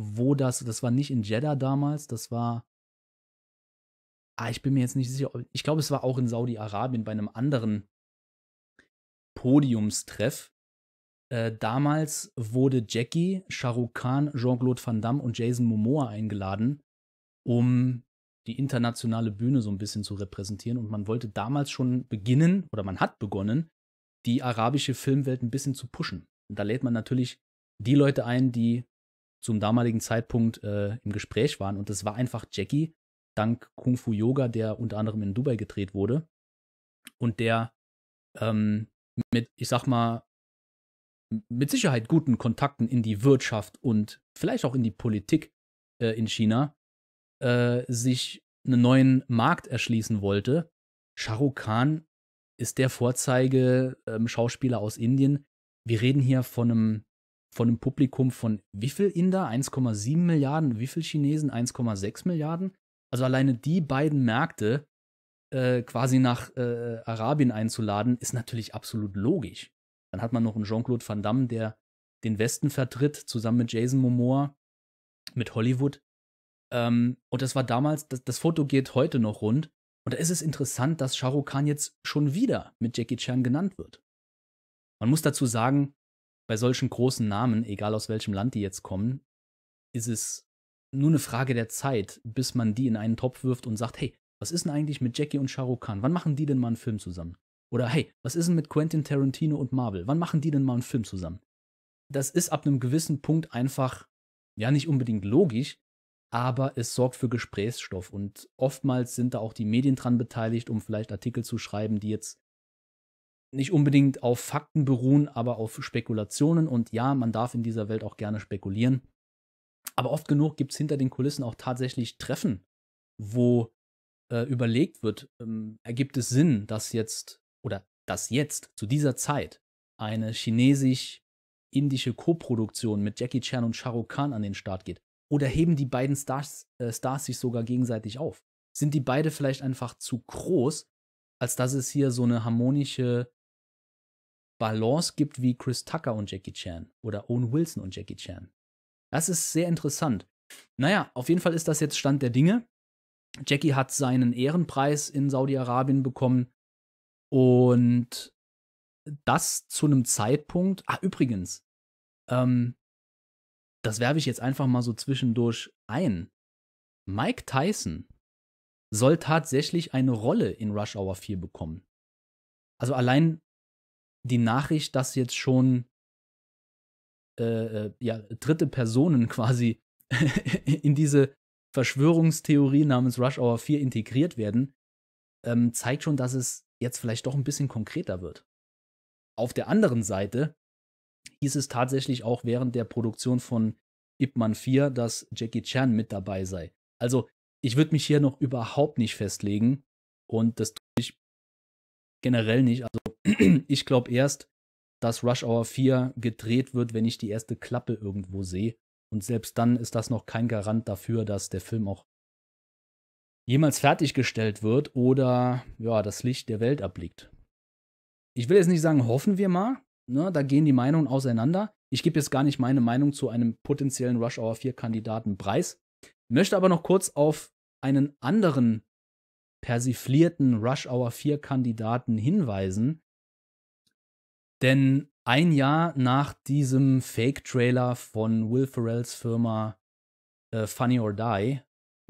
wo das, das war nicht in Jeddah damals, das war, ah, ich bin mir jetzt nicht sicher, ich glaube, es war auch in Saudi-Arabien bei einem anderen Podiumstreff. Äh, damals wurde Jackie, Shahrukh Khan, Jean-Claude Van Damme und Jason Momoa eingeladen, um die internationale Bühne so ein bisschen zu repräsentieren. Und man wollte damals schon beginnen, oder man hat begonnen, die arabische Filmwelt ein bisschen zu pushen. Und da lädt man natürlich die Leute ein, die zum damaligen Zeitpunkt äh, im Gespräch waren. Und das war einfach Jackie, dank Kung Fu Yoga, der unter anderem in Dubai gedreht wurde. Und der ähm, mit, ich sag mal, mit Sicherheit guten Kontakten in die Wirtschaft und vielleicht auch in die Politik äh, in China äh, sich einen neuen Markt erschließen wollte. Shahrukh Khan ist der Vorzeige-Schauspieler ähm, aus Indien. Wir reden hier von einem, von einem Publikum von wie viel Inder? 1,7 Milliarden, wie viel Chinesen? 1,6 Milliarden? Also alleine die beiden Märkte äh, quasi nach äh, Arabien einzuladen, ist natürlich absolut logisch. Dann hat man noch einen Jean-Claude Van Damme, der den Westen vertritt, zusammen mit Jason Momoa, mit Hollywood. Ähm, und das war damals, das, das Foto geht heute noch rund. Und da ist es interessant, dass Shah Rukh Khan jetzt schon wieder mit Jackie Chan genannt wird. Man muss dazu sagen, bei solchen großen Namen, egal aus welchem Land die jetzt kommen, ist es nur eine Frage der Zeit, bis man die in einen Topf wirft und sagt, hey, was ist denn eigentlich mit Jackie und Shah Rukh Khan? Wann machen die denn mal einen Film zusammen? Oder hey, was ist denn mit Quentin Tarantino und Marvel? Wann machen die denn mal einen Film zusammen? Das ist ab einem gewissen Punkt einfach, ja, nicht unbedingt logisch, aber es sorgt für Gesprächsstoff und oftmals sind da auch die Medien dran beteiligt, um vielleicht Artikel zu schreiben, die jetzt nicht unbedingt auf Fakten beruhen, aber auf Spekulationen und ja, man darf in dieser Welt auch gerne spekulieren. Aber oft genug gibt es hinter den Kulissen auch tatsächlich Treffen, wo äh, überlegt wird, ähm, ergibt es Sinn, dass jetzt oder dass jetzt zu dieser Zeit eine chinesisch-indische Koproduktion mit Jackie Chan und Shah Rukh Khan an den Start geht? Oder heben die beiden Stars, äh, Stars sich sogar gegenseitig auf? Sind die beide vielleicht einfach zu groß, als dass es hier so eine harmonische Balance gibt wie Chris Tucker und Jackie Chan oder Owen Wilson und Jackie Chan? Das ist sehr interessant. Naja, auf jeden Fall ist das jetzt Stand der Dinge. Jackie hat seinen Ehrenpreis in Saudi-Arabien bekommen und das zu einem Zeitpunkt, ah, übrigens, ähm, das werbe ich jetzt einfach mal so zwischendurch ein. Mike Tyson soll tatsächlich eine Rolle in Rush Hour 4 bekommen. Also allein die Nachricht, dass jetzt schon äh, äh ja, dritte Personen quasi in diese Verschwörungstheorie namens Rush Hour 4 integriert werden, ähm, zeigt schon, dass es jetzt vielleicht doch ein bisschen konkreter wird. Auf der anderen Seite hieß es tatsächlich auch während der Produktion von Ip Man 4, dass Jackie Chan mit dabei sei. Also ich würde mich hier noch überhaupt nicht festlegen und das tue ich generell nicht. Also ich glaube erst, dass Rush Hour 4 gedreht wird, wenn ich die erste Klappe irgendwo sehe. Und selbst dann ist das noch kein Garant dafür, dass der Film auch jemals fertiggestellt wird oder ja, das Licht der Welt erblickt. Ich will jetzt nicht sagen, hoffen wir mal, ne, da gehen die Meinungen auseinander. Ich gebe jetzt gar nicht meine Meinung zu einem potenziellen Rush Hour 4 Kandidaten preis, möchte aber noch kurz auf einen anderen persiflierten Rush Hour 4 Kandidaten hinweisen. Denn ein Jahr nach diesem Fake-Trailer von Will Ferrells Firma äh, Funny or Die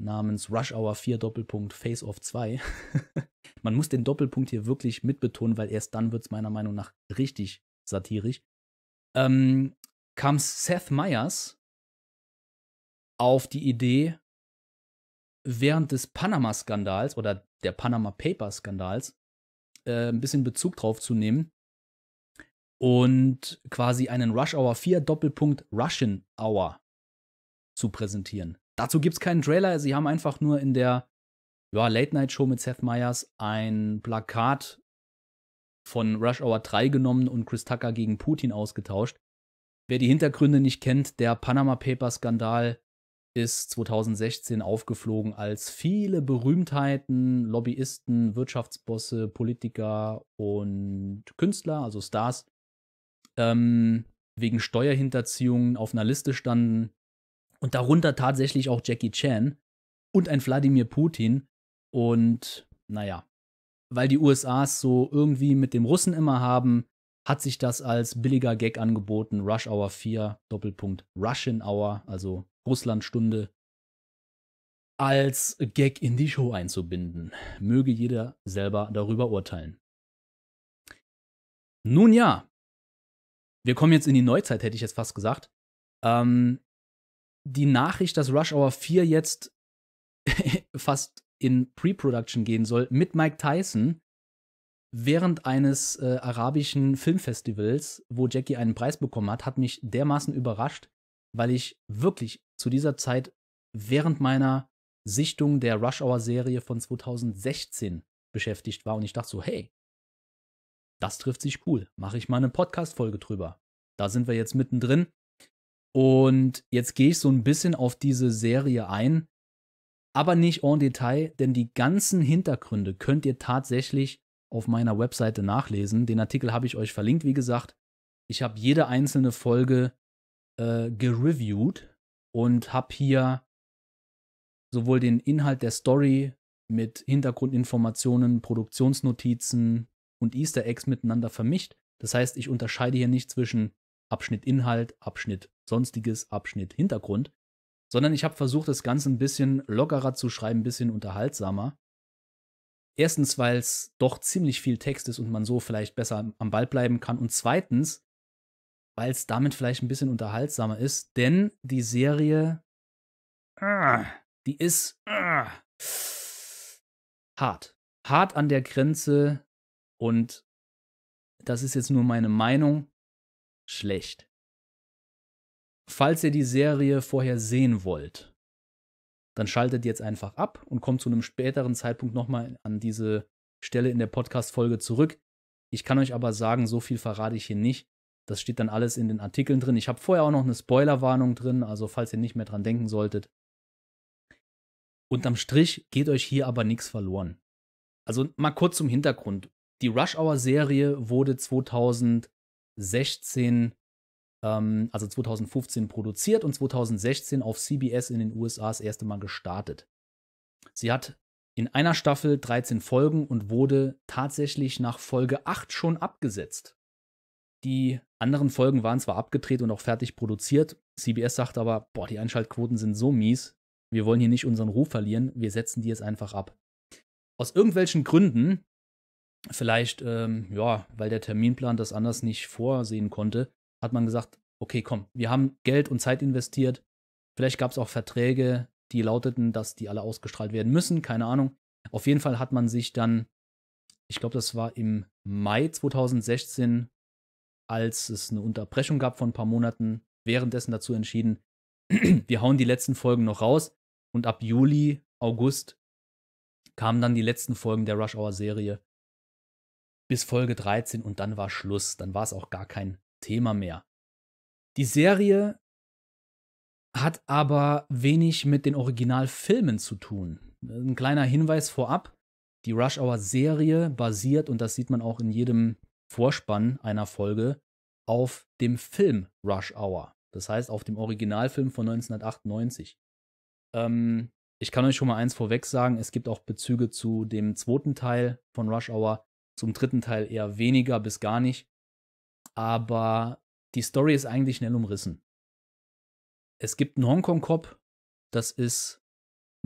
namens Rush Hour 4 Doppelpunkt Face Off 2. Man muss den Doppelpunkt hier wirklich mitbetonen, weil erst dann wird es meiner Meinung nach richtig satirisch. Ähm, kam Seth Meyers auf die Idee, während des Panama-Skandals oder der Panama Paper-Skandals äh, ein bisschen Bezug drauf zu nehmen und quasi einen Rush Hour 4 Doppelpunkt Russian Hour zu präsentieren. Dazu gibt es keinen Trailer. Sie haben einfach nur in der ja, Late-Night-Show mit Seth Meyers ein Plakat von Rush Hour 3 genommen und Chris Tucker gegen Putin ausgetauscht. Wer die Hintergründe nicht kennt, der Panama Paper-Skandal ist 2016 aufgeflogen, als viele Berühmtheiten, Lobbyisten, Wirtschaftsbosse, Politiker und Künstler, also Stars, ähm, wegen Steuerhinterziehungen auf einer Liste standen, und darunter tatsächlich auch Jackie Chan und ein Wladimir Putin. Und naja, weil die USA es so irgendwie mit dem Russen immer haben, hat sich das als billiger Gag angeboten. Rush Hour 4, Doppelpunkt Russian Hour, also Russlandstunde, als Gag in die Show einzubinden. Möge jeder selber darüber urteilen. Nun ja, wir kommen jetzt in die Neuzeit, hätte ich jetzt fast gesagt. Ähm, die Nachricht, dass Rush Hour 4 jetzt fast in Pre-Production gehen soll mit Mike Tyson während eines äh, arabischen Filmfestivals, wo Jackie einen Preis bekommen hat, hat mich dermaßen überrascht, weil ich wirklich zu dieser Zeit während meiner Sichtung der Rush Hour Serie von 2016 beschäftigt war und ich dachte so, hey, das trifft sich cool, mache ich mal eine Podcast Folge drüber. Da sind wir jetzt mittendrin und jetzt gehe ich so ein bisschen auf diese Serie ein, aber nicht en Detail, denn die ganzen Hintergründe könnt ihr tatsächlich auf meiner Webseite nachlesen. Den Artikel habe ich euch verlinkt, wie gesagt. Ich habe jede einzelne Folge äh, gereviewt und habe hier sowohl den Inhalt der Story mit Hintergrundinformationen, Produktionsnotizen und Easter Eggs miteinander vermischt. Das heißt, ich unterscheide hier nicht zwischen Abschnitt Inhalt, Abschnitt Sonstiges, Abschnitt Hintergrund, sondern ich habe versucht, das Ganze ein bisschen lockerer zu schreiben, ein bisschen unterhaltsamer. Erstens, weil es doch ziemlich viel Text ist und man so vielleicht besser am Ball bleiben kann. Und zweitens, weil es damit vielleicht ein bisschen unterhaltsamer ist, denn die Serie, ah, die ist ah, hart. Hart an der Grenze und das ist jetzt nur meine Meinung schlecht. Falls ihr die Serie vorher sehen wollt, dann schaltet jetzt einfach ab und kommt zu einem späteren Zeitpunkt nochmal an diese Stelle in der Podcast-Folge zurück. Ich kann euch aber sagen, so viel verrate ich hier nicht. Das steht dann alles in den Artikeln drin. Ich habe vorher auch noch eine Spoilerwarnung drin, also falls ihr nicht mehr dran denken solltet. Unterm Strich geht euch hier aber nichts verloren. Also mal kurz zum Hintergrund. Die Rush Hour Serie wurde 2000 2016, ähm, also 2015 produziert und 2016 auf CBS in den USA das erste Mal gestartet. Sie hat in einer Staffel 13 Folgen und wurde tatsächlich nach Folge 8 schon abgesetzt. Die anderen Folgen waren zwar abgedreht und auch fertig produziert, CBS sagt aber, boah, die Einschaltquoten sind so mies, wir wollen hier nicht unseren Ruf verlieren, wir setzen die jetzt einfach ab. Aus irgendwelchen Gründen vielleicht, ähm, ja, weil der Terminplan das anders nicht vorsehen konnte, hat man gesagt, okay, komm, wir haben Geld und Zeit investiert. Vielleicht gab es auch Verträge, die lauteten, dass die alle ausgestrahlt werden müssen, keine Ahnung. Auf jeden Fall hat man sich dann, ich glaube, das war im Mai 2016, als es eine Unterbrechung gab von ein paar Monaten, währenddessen dazu entschieden, wir hauen die letzten Folgen noch raus und ab Juli, August kamen dann die letzten Folgen der Rush Hour Serie bis Folge 13 und dann war Schluss. Dann war es auch gar kein Thema mehr. Die Serie hat aber wenig mit den Originalfilmen zu tun. Ein kleiner Hinweis vorab. Die Rush Hour Serie basiert, und das sieht man auch in jedem Vorspann einer Folge, auf dem Film Rush Hour. Das heißt, auf dem Originalfilm von 1998. Ähm, ich kann euch schon mal eins vorweg sagen, es gibt auch Bezüge zu dem zweiten Teil von Rush Hour, zum dritten Teil eher weniger bis gar nicht. Aber die Story ist eigentlich schnell umrissen. Es gibt einen Hongkong-Cop, das ist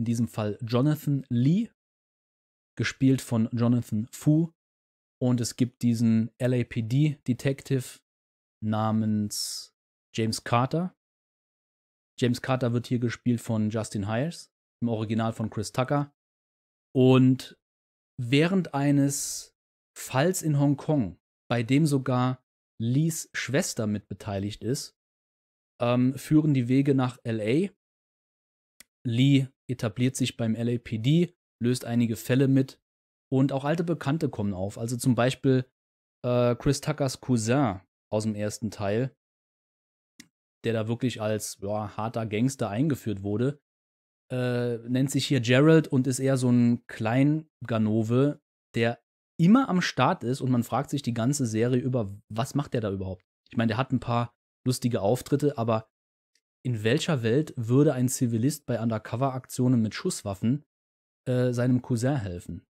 in diesem Fall Jonathan Lee, gespielt von Jonathan Fu. Und es gibt diesen LAPD-Detective namens James Carter. James Carter wird hier gespielt von Justin Hires, im Original von Chris Tucker. Und während eines Falls in Hongkong, bei dem sogar Lees Schwester mit beteiligt ist, ähm, führen die Wege nach LA. Lee etabliert sich beim LAPD, löst einige Fälle mit und auch alte Bekannte kommen auf. Also zum Beispiel äh, Chris Tuckers Cousin aus dem ersten Teil, der da wirklich als ja, harter Gangster eingeführt wurde, äh, nennt sich hier Gerald und ist eher so ein Kleinganove, der immer am Start ist und man fragt sich die ganze Serie über, was macht der da überhaupt? Ich meine, der hat ein paar lustige Auftritte, aber in welcher Welt würde ein Zivilist bei Undercover-Aktionen mit Schusswaffen äh, seinem Cousin helfen?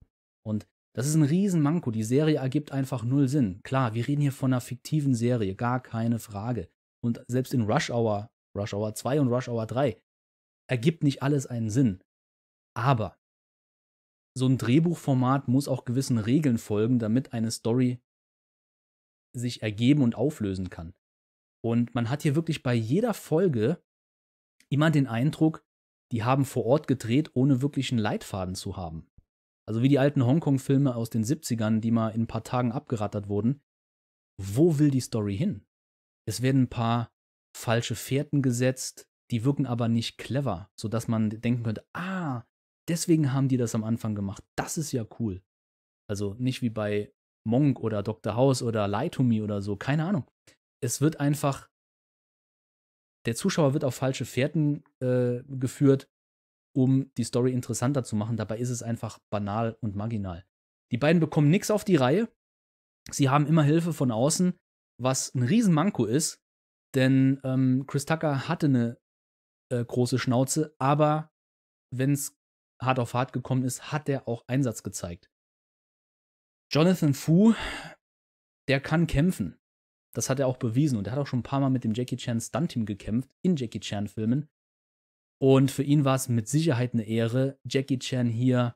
Und das ist ein Riesenmanko. Die Serie ergibt einfach null Sinn. Klar, wir reden hier von einer fiktiven Serie, gar keine Frage. Und selbst in Rush Hour, Rush Hour 2 und Rush Hour 3 ergibt nicht alles einen Sinn. Aber so ein Drehbuchformat muss auch gewissen Regeln folgen, damit eine Story sich ergeben und auflösen kann. Und man hat hier wirklich bei jeder Folge immer den Eindruck, die haben vor Ort gedreht, ohne wirklich einen Leitfaden zu haben. Also wie die alten Hongkong-Filme aus den 70ern, die mal in ein paar Tagen abgerattert wurden. Wo will die Story hin? Es werden ein paar falsche Fährten gesetzt, die wirken aber nicht clever, sodass man denken könnte, ah, deswegen haben die das am Anfang gemacht. Das ist ja cool. Also nicht wie bei Monk oder Dr. House oder Lie to Me oder so, keine Ahnung. Es wird einfach, der Zuschauer wird auf falsche Fährten äh, geführt, um die Story interessanter zu machen. Dabei ist es einfach banal und marginal. Die beiden bekommen nichts auf die Reihe. Sie haben immer Hilfe von außen, was ein Riesenmanko ist, denn ähm, Chris Tucker hatte eine äh, große Schnauze, aber wenn es hart auf hart gekommen ist, hat er auch Einsatz gezeigt. Jonathan Fu, der kann kämpfen. Das hat er auch bewiesen und er hat auch schon ein paar Mal mit dem Jackie Chan Stunt-Team gekämpft in Jackie Chan-Filmen. Und für ihn war es mit Sicherheit eine Ehre, Jackie Chan hier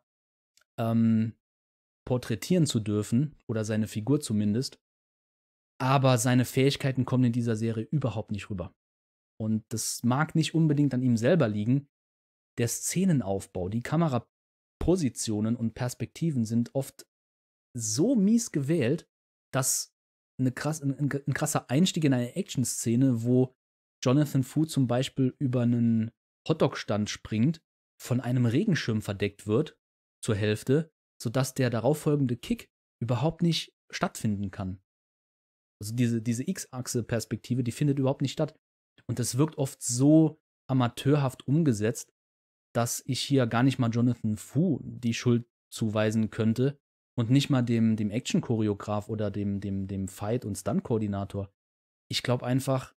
ähm, porträtieren zu dürfen oder seine Figur zumindest. Aber seine Fähigkeiten kommen in dieser Serie überhaupt nicht rüber. Und das mag nicht unbedingt an ihm selber liegen, der Szenenaufbau, die Kamerapositionen und Perspektiven sind oft so mies gewählt, dass eine krass, ein, ein krasser Einstieg in eine Action-Szene, wo Jonathan Fu zum Beispiel über einen Hotdog-Stand springt, von einem Regenschirm verdeckt wird, zur Hälfte, sodass der darauffolgende Kick überhaupt nicht stattfinden kann. Also diese, diese X-Achse-Perspektive, die findet überhaupt nicht statt. Und das wirkt oft so amateurhaft umgesetzt, dass ich hier gar nicht mal Jonathan Fu die Schuld zuweisen könnte und nicht mal dem, dem Action-Choreograf oder dem, dem, dem Fight- und Stunt-Koordinator. Ich glaube einfach,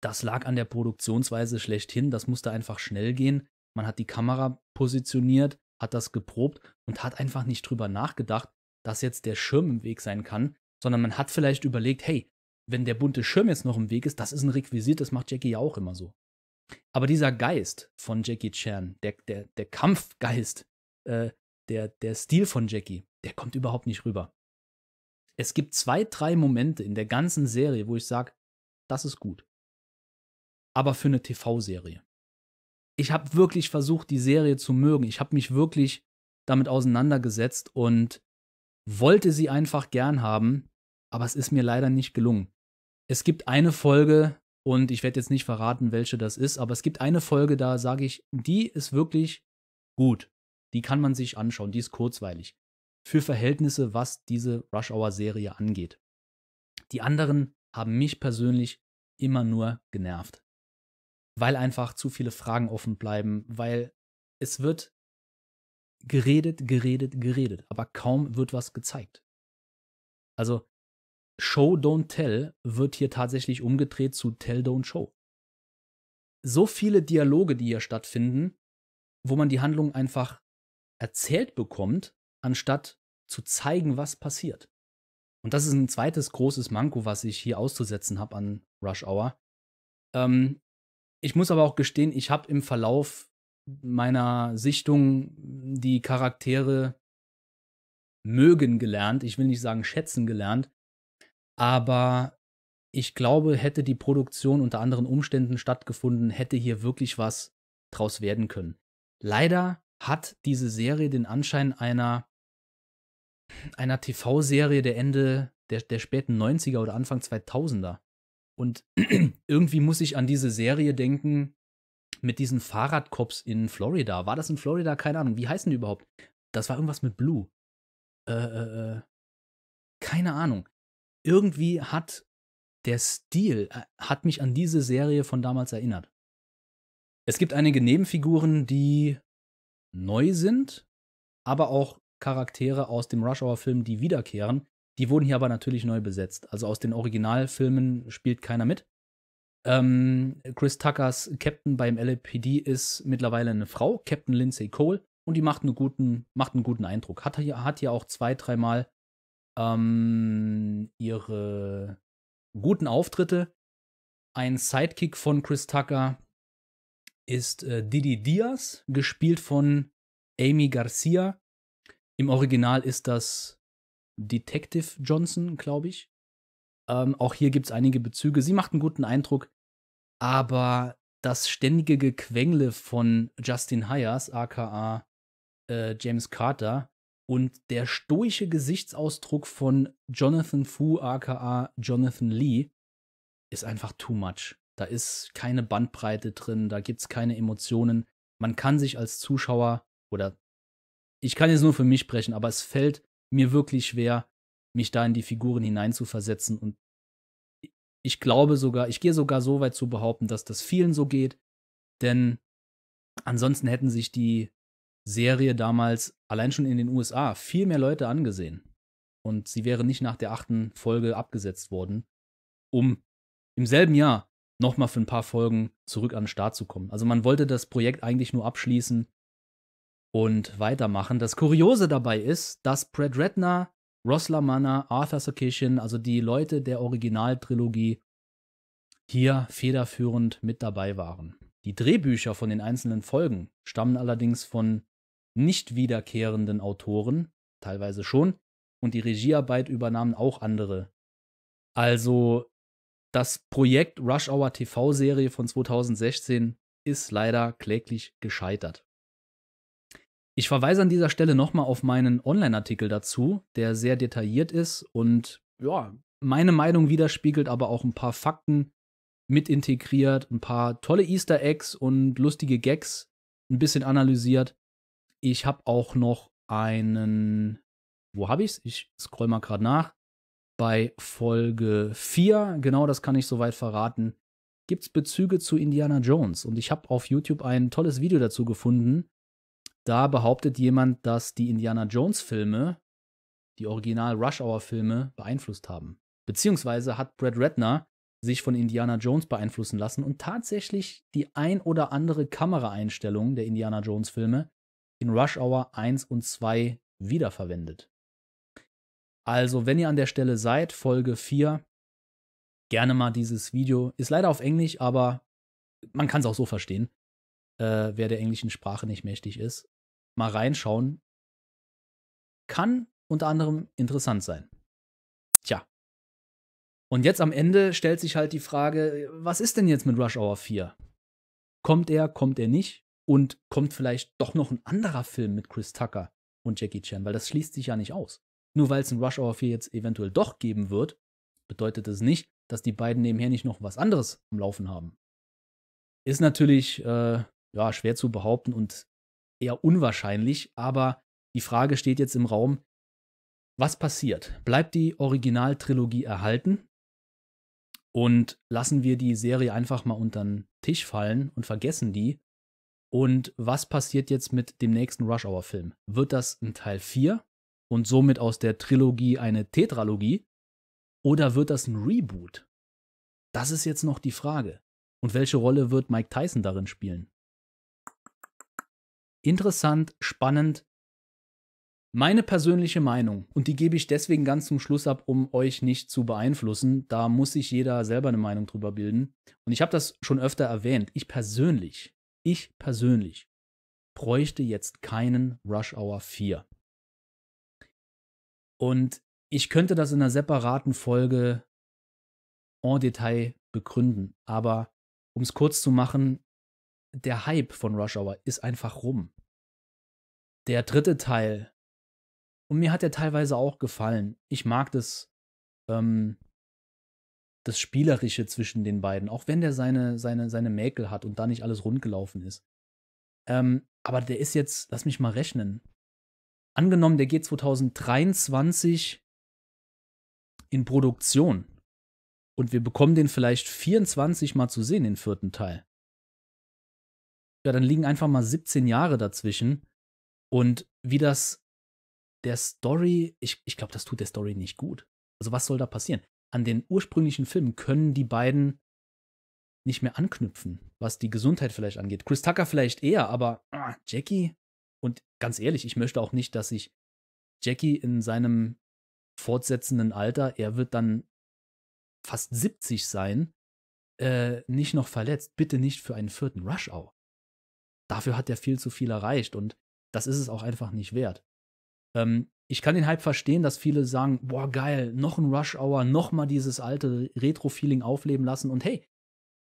das lag an der Produktionsweise schlechthin. Das musste einfach schnell gehen. Man hat die Kamera positioniert, hat das geprobt und hat einfach nicht drüber nachgedacht, dass jetzt der Schirm im Weg sein kann, sondern man hat vielleicht überlegt, hey, wenn der bunte Schirm jetzt noch im Weg ist, das ist ein Requisit, das macht Jackie ja auch immer so. Aber dieser Geist von Jackie Chan, der, der, der Kampfgeist, äh, der, der Stil von Jackie, der kommt überhaupt nicht rüber. Es gibt zwei, drei Momente in der ganzen Serie, wo ich sage, das ist gut. Aber für eine TV-Serie. Ich habe wirklich versucht, die Serie zu mögen. Ich habe mich wirklich damit auseinandergesetzt und wollte sie einfach gern haben, aber es ist mir leider nicht gelungen. Es gibt eine Folge, und ich werde jetzt nicht verraten, welche das ist, aber es gibt eine Folge, da sage ich, die ist wirklich gut. Die kann man sich anschauen, die ist kurzweilig. Für Verhältnisse, was diese Rush Hour-Serie angeht. Die anderen haben mich persönlich immer nur genervt. Weil einfach zu viele Fragen offen bleiben, weil es wird geredet, geredet, geredet, aber kaum wird was gezeigt. Also Show Don't Tell wird hier tatsächlich umgedreht zu Tell Don't Show. So viele Dialoge, die hier stattfinden, wo man die Handlung einfach erzählt bekommt, anstatt zu zeigen, was passiert. Und das ist ein zweites großes Manko, was ich hier auszusetzen habe an Rush Hour. Ähm, ich muss aber auch gestehen, ich habe im Verlauf meiner Sichtung die Charaktere mögen gelernt. Ich will nicht sagen schätzen gelernt, aber ich glaube, hätte die Produktion unter anderen Umständen stattgefunden, hätte hier wirklich was draus werden können. Leider hat diese Serie den Anschein einer, einer TV-Serie der Ende der, der späten 90er oder Anfang 2000er. Und irgendwie muss ich an diese Serie denken mit diesen Fahrradcops in Florida. War das in Florida? Keine Ahnung. Wie heißen die überhaupt? Das war irgendwas mit Blue. Äh, äh, äh. keine Ahnung irgendwie hat der Stil, äh, hat mich an diese Serie von damals erinnert. Es gibt einige Nebenfiguren, die neu sind, aber auch Charaktere aus dem Rush Hour-Film, die wiederkehren. Die wurden hier aber natürlich neu besetzt. Also aus den Originalfilmen spielt keiner mit. Ähm, Chris Tuckers Captain beim LAPD ist mittlerweile eine Frau, Captain Lindsay Cole, und die macht einen guten, macht einen guten Eindruck. Hat, hat ja auch zwei, dreimal ähm, ihre guten Auftritte. Ein Sidekick von Chris Tucker ist äh, Didi Diaz, gespielt von Amy Garcia. Im Original ist das Detective Johnson, glaube ich. Ähm, auch hier gibt es einige Bezüge. Sie macht einen guten Eindruck, aber das ständige Gequengle von Justin Hyers, aka äh, James Carter, und der stoische Gesichtsausdruck von Jonathan Fu, aka Jonathan Lee, ist einfach too much. Da ist keine Bandbreite drin, da gibt's keine Emotionen. Man kann sich als Zuschauer oder ich kann jetzt nur für mich sprechen, aber es fällt mir wirklich schwer, mich da in die Figuren hineinzuversetzen. Und ich glaube sogar, ich gehe sogar so weit zu behaupten, dass das vielen so geht, denn ansonsten hätten sich die Serie damals allein schon in den USA viel mehr Leute angesehen. Und sie wäre nicht nach der achten Folge abgesetzt worden, um im selben Jahr nochmal für ein paar Folgen zurück an den Start zu kommen. Also man wollte das Projekt eigentlich nur abschließen und weitermachen. Das Kuriose dabei ist, dass Brad Redner, Ross LaManna, Arthur Sarkisian, also die Leute der Originaltrilogie, hier federführend mit dabei waren. Die Drehbücher von den einzelnen Folgen stammen allerdings von nicht wiederkehrenden Autoren, teilweise schon, und die Regiearbeit übernahmen auch andere. Also das Projekt Rush Hour TV-Serie von 2016 ist leider kläglich gescheitert. Ich verweise an dieser Stelle nochmal auf meinen Online-Artikel dazu, der sehr detailliert ist und ja, meine Meinung widerspiegelt, aber auch ein paar Fakten mit integriert, ein paar tolle Easter Eggs und lustige Gags ein bisschen analysiert ich habe auch noch einen, wo habe ich's? Ich scroll mal gerade nach. Bei Folge 4, genau das kann ich soweit verraten, gibt es Bezüge zu Indiana Jones. Und ich habe auf YouTube ein tolles Video dazu gefunden. Da behauptet jemand, dass die Indiana Jones-Filme die Original Rush Hour-Filme beeinflusst haben. Beziehungsweise hat Brad Redner sich von Indiana Jones beeinflussen lassen und tatsächlich die ein oder andere Kameraeinstellung der Indiana Jones-Filme in Rush Hour 1 und 2 wiederverwendet. Also, wenn ihr an der Stelle seid, Folge 4, gerne mal dieses Video. Ist leider auf Englisch, aber man kann es auch so verstehen, äh, wer der englischen Sprache nicht mächtig ist. Mal reinschauen. Kann unter anderem interessant sein. Tja. Und jetzt am Ende stellt sich halt die Frage, was ist denn jetzt mit Rush Hour 4? Kommt er, kommt er nicht? und kommt vielleicht doch noch ein anderer Film mit Chris Tucker und Jackie Chan, weil das schließt sich ja nicht aus. Nur weil es ein Rush Hour 4 jetzt eventuell doch geben wird, bedeutet das nicht, dass die beiden nebenher nicht noch was anderes am Laufen haben. Ist natürlich äh, ja, schwer zu behaupten und eher unwahrscheinlich, aber die Frage steht jetzt im Raum, was passiert? Bleibt die Originaltrilogie erhalten? Und lassen wir die Serie einfach mal unter den Tisch fallen und vergessen die? Und was passiert jetzt mit dem nächsten Rush Hour-Film? Wird das ein Teil 4 und somit aus der Trilogie eine Tetralogie? Oder wird das ein Reboot? Das ist jetzt noch die Frage. Und welche Rolle wird Mike Tyson darin spielen? Interessant, spannend. Meine persönliche Meinung, und die gebe ich deswegen ganz zum Schluss ab, um euch nicht zu beeinflussen, da muss sich jeder selber eine Meinung drüber bilden. Und ich habe das schon öfter erwähnt, ich persönlich ich persönlich bräuchte jetzt keinen Rush Hour 4. Und ich könnte das in einer separaten Folge en Detail begründen, aber um es kurz zu machen, der Hype von Rush Hour ist einfach rum. Der dritte Teil, und mir hat er teilweise auch gefallen. Ich mag das, ähm, das Spielerische zwischen den beiden, auch wenn der seine, seine, seine Mäkel hat und da nicht alles rundgelaufen ist. Ähm, aber der ist jetzt, lass mich mal rechnen. Angenommen, der geht 2023 in Produktion und wir bekommen den vielleicht 24 mal zu sehen, den vierten Teil. Ja, dann liegen einfach mal 17 Jahre dazwischen und wie das der Story, ich, ich glaube, das tut der Story nicht gut. Also was soll da passieren? an den ursprünglichen Filmen können die beiden nicht mehr anknüpfen, was die Gesundheit vielleicht angeht. Chris Tucker vielleicht eher, aber ah, Jackie und ganz ehrlich, ich möchte auch nicht, dass sich Jackie in seinem fortsetzenden Alter, er wird dann fast 70 sein, äh, nicht noch verletzt. Bitte nicht für einen vierten Rush Hour. Dafür hat er viel zu viel erreicht und das ist es auch einfach nicht wert. Ähm, ich kann den Hype verstehen, dass viele sagen, boah, geil, noch ein Rush Hour, noch mal dieses alte Retro-Feeling aufleben lassen. Und hey,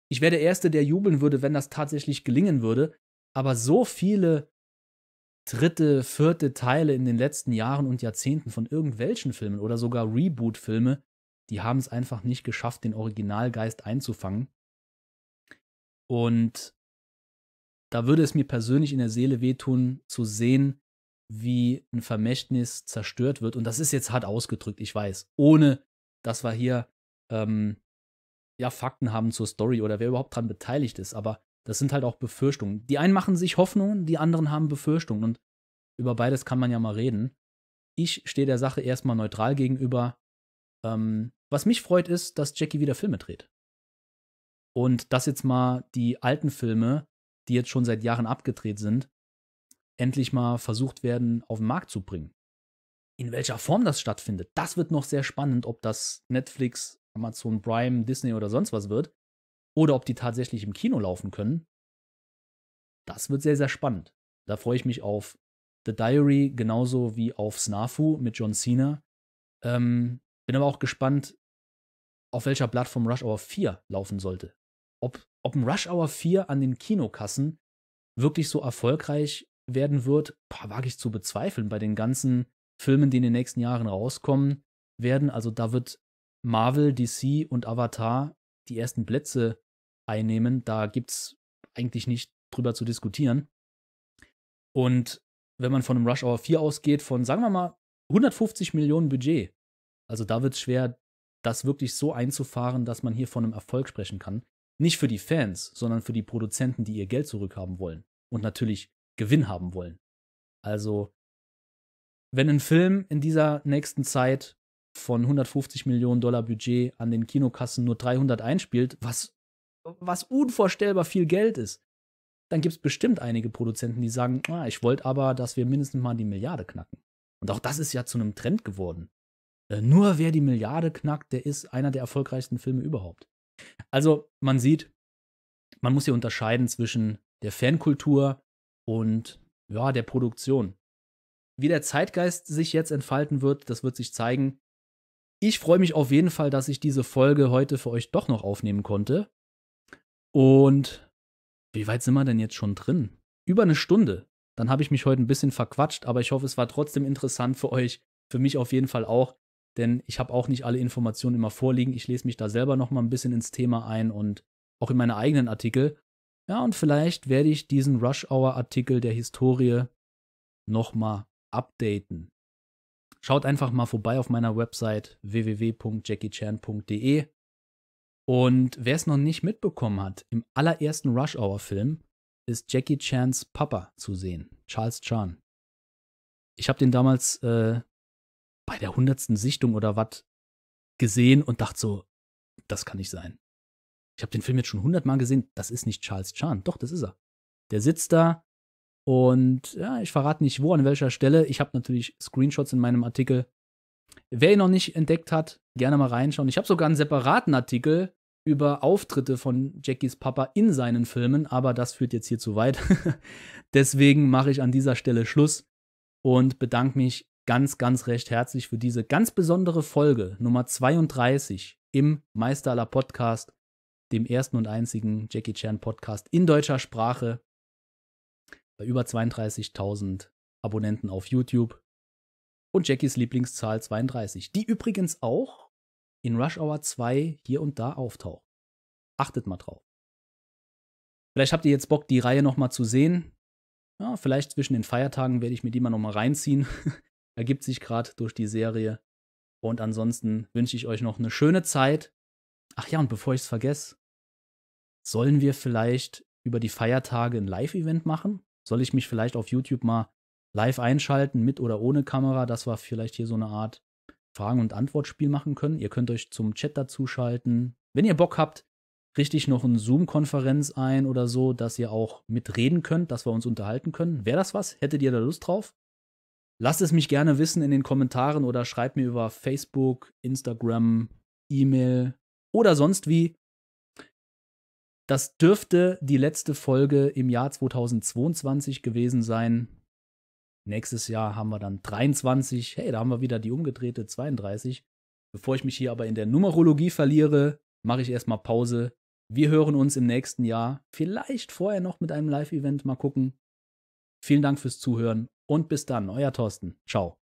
ich wäre der Erste, der jubeln würde, wenn das tatsächlich gelingen würde. Aber so viele dritte, vierte Teile in den letzten Jahren und Jahrzehnten von irgendwelchen Filmen oder sogar Reboot-Filme, die haben es einfach nicht geschafft, den Originalgeist einzufangen. Und da würde es mir persönlich in der Seele wehtun, zu sehen, wie ein Vermächtnis zerstört wird. Und das ist jetzt hart ausgedrückt, ich weiß. Ohne, dass wir hier ähm, ja, Fakten haben zur Story oder wer überhaupt dran beteiligt ist. Aber das sind halt auch Befürchtungen. Die einen machen sich Hoffnungen, die anderen haben Befürchtungen. Und über beides kann man ja mal reden. Ich stehe der Sache erstmal neutral gegenüber. Ähm, was mich freut, ist, dass Jackie wieder Filme dreht. Und dass jetzt mal die alten Filme, die jetzt schon seit Jahren abgedreht sind, endlich mal versucht werden, auf den Markt zu bringen. In welcher Form das stattfindet, das wird noch sehr spannend, ob das Netflix, Amazon Prime, Disney oder sonst was wird. Oder ob die tatsächlich im Kino laufen können. Das wird sehr, sehr spannend. Da freue ich mich auf The Diary genauso wie auf Snafu mit John Cena. Ähm, bin aber auch gespannt, auf welcher Plattform Rush Hour 4 laufen sollte. Ob, ob ein Rush Hour 4 an den Kinokassen wirklich so erfolgreich werden wird, boah, wage ich zu bezweifeln. Bei den ganzen Filmen, die in den nächsten Jahren rauskommen werden, also da wird Marvel, DC und Avatar die ersten Plätze einnehmen. Da gibt es eigentlich nicht drüber zu diskutieren. Und wenn man von einem Rush Hour 4 ausgeht, von, sagen wir mal, 150 Millionen Budget, also da wird es schwer, das wirklich so einzufahren, dass man hier von einem Erfolg sprechen kann. Nicht für die Fans, sondern für die Produzenten, die ihr Geld zurückhaben wollen. Und natürlich Gewinn haben wollen. Also, wenn ein Film in dieser nächsten Zeit von 150 Millionen Dollar Budget an den Kinokassen nur 300 einspielt, was, was unvorstellbar viel Geld ist, dann gibt es bestimmt einige Produzenten, die sagen, ah, ich wollte aber, dass wir mindestens mal die Milliarde knacken. Und auch das ist ja zu einem Trend geworden. Äh, nur wer die Milliarde knackt, der ist einer der erfolgreichsten Filme überhaupt. Also man sieht, man muss hier unterscheiden zwischen der Fankultur und ja, der Produktion. Wie der Zeitgeist sich jetzt entfalten wird, das wird sich zeigen. Ich freue mich auf jeden Fall, dass ich diese Folge heute für euch doch noch aufnehmen konnte. Und wie weit sind wir denn jetzt schon drin? Über eine Stunde. Dann habe ich mich heute ein bisschen verquatscht, aber ich hoffe, es war trotzdem interessant für euch. Für mich auf jeden Fall auch, denn ich habe auch nicht alle Informationen immer vorliegen. Ich lese mich da selber noch mal ein bisschen ins Thema ein und auch in meine eigenen Artikel. Ja, und vielleicht werde ich diesen Rush Hour Artikel der Historie nochmal updaten. Schaut einfach mal vorbei auf meiner Website www.jackiechan.de. Und wer es noch nicht mitbekommen hat, im allerersten Rush Hour Film ist Jackie Chans Papa zu sehen, Charles Chan. Ich habe den damals äh, bei der hundertsten Sichtung oder was gesehen und dachte so, das kann nicht sein ich habe den Film jetzt schon hundertmal gesehen, das ist nicht Charles Chan. Doch, das ist er. Der sitzt da und ja, ich verrate nicht wo, an welcher Stelle. Ich habe natürlich Screenshots in meinem Artikel. Wer ihn noch nicht entdeckt hat, gerne mal reinschauen. Ich habe sogar einen separaten Artikel über Auftritte von Jackies Papa in seinen Filmen, aber das führt jetzt hier zu weit. Deswegen mache ich an dieser Stelle Schluss und bedanke mich ganz, ganz recht herzlich für diese ganz besondere Folge Nummer 32 im Meister aller Podcast dem ersten und einzigen Jackie Chan Podcast in deutscher Sprache bei über 32.000 Abonnenten auf YouTube und Jackies Lieblingszahl 32, die übrigens auch in Rush Hour 2 hier und da auftaucht. Achtet mal drauf. Vielleicht habt ihr jetzt Bock, die Reihe nochmal zu sehen. Ja, vielleicht zwischen den Feiertagen werde ich mir die mal nochmal reinziehen. Ergibt sich gerade durch die Serie. Und ansonsten wünsche ich euch noch eine schöne Zeit. Ach ja, und bevor ich es vergesse, sollen wir vielleicht über die Feiertage ein Live-Event machen? Soll ich mich vielleicht auf YouTube mal live einschalten, mit oder ohne Kamera, dass wir vielleicht hier so eine Art Fragen- und Antwortspiel machen können? Ihr könnt euch zum Chat dazuschalten. Wenn ihr Bock habt, richte ich noch eine Zoom-Konferenz ein oder so, dass ihr auch mitreden könnt, dass wir uns unterhalten können. Wäre das was? Hättet ihr da Lust drauf? Lasst es mich gerne wissen in den Kommentaren oder schreibt mir über Facebook, Instagram, E-Mail oder sonst wie. Das dürfte die letzte Folge im Jahr 2022 gewesen sein. Nächstes Jahr haben wir dann 23. Hey, da haben wir wieder die umgedrehte 32. Bevor ich mich hier aber in der Numerologie verliere, mache ich erstmal Pause. Wir hören uns im nächsten Jahr, vielleicht vorher noch mit einem Live-Event, mal gucken. Vielen Dank fürs Zuhören und bis dann, euer Thorsten. Ciao.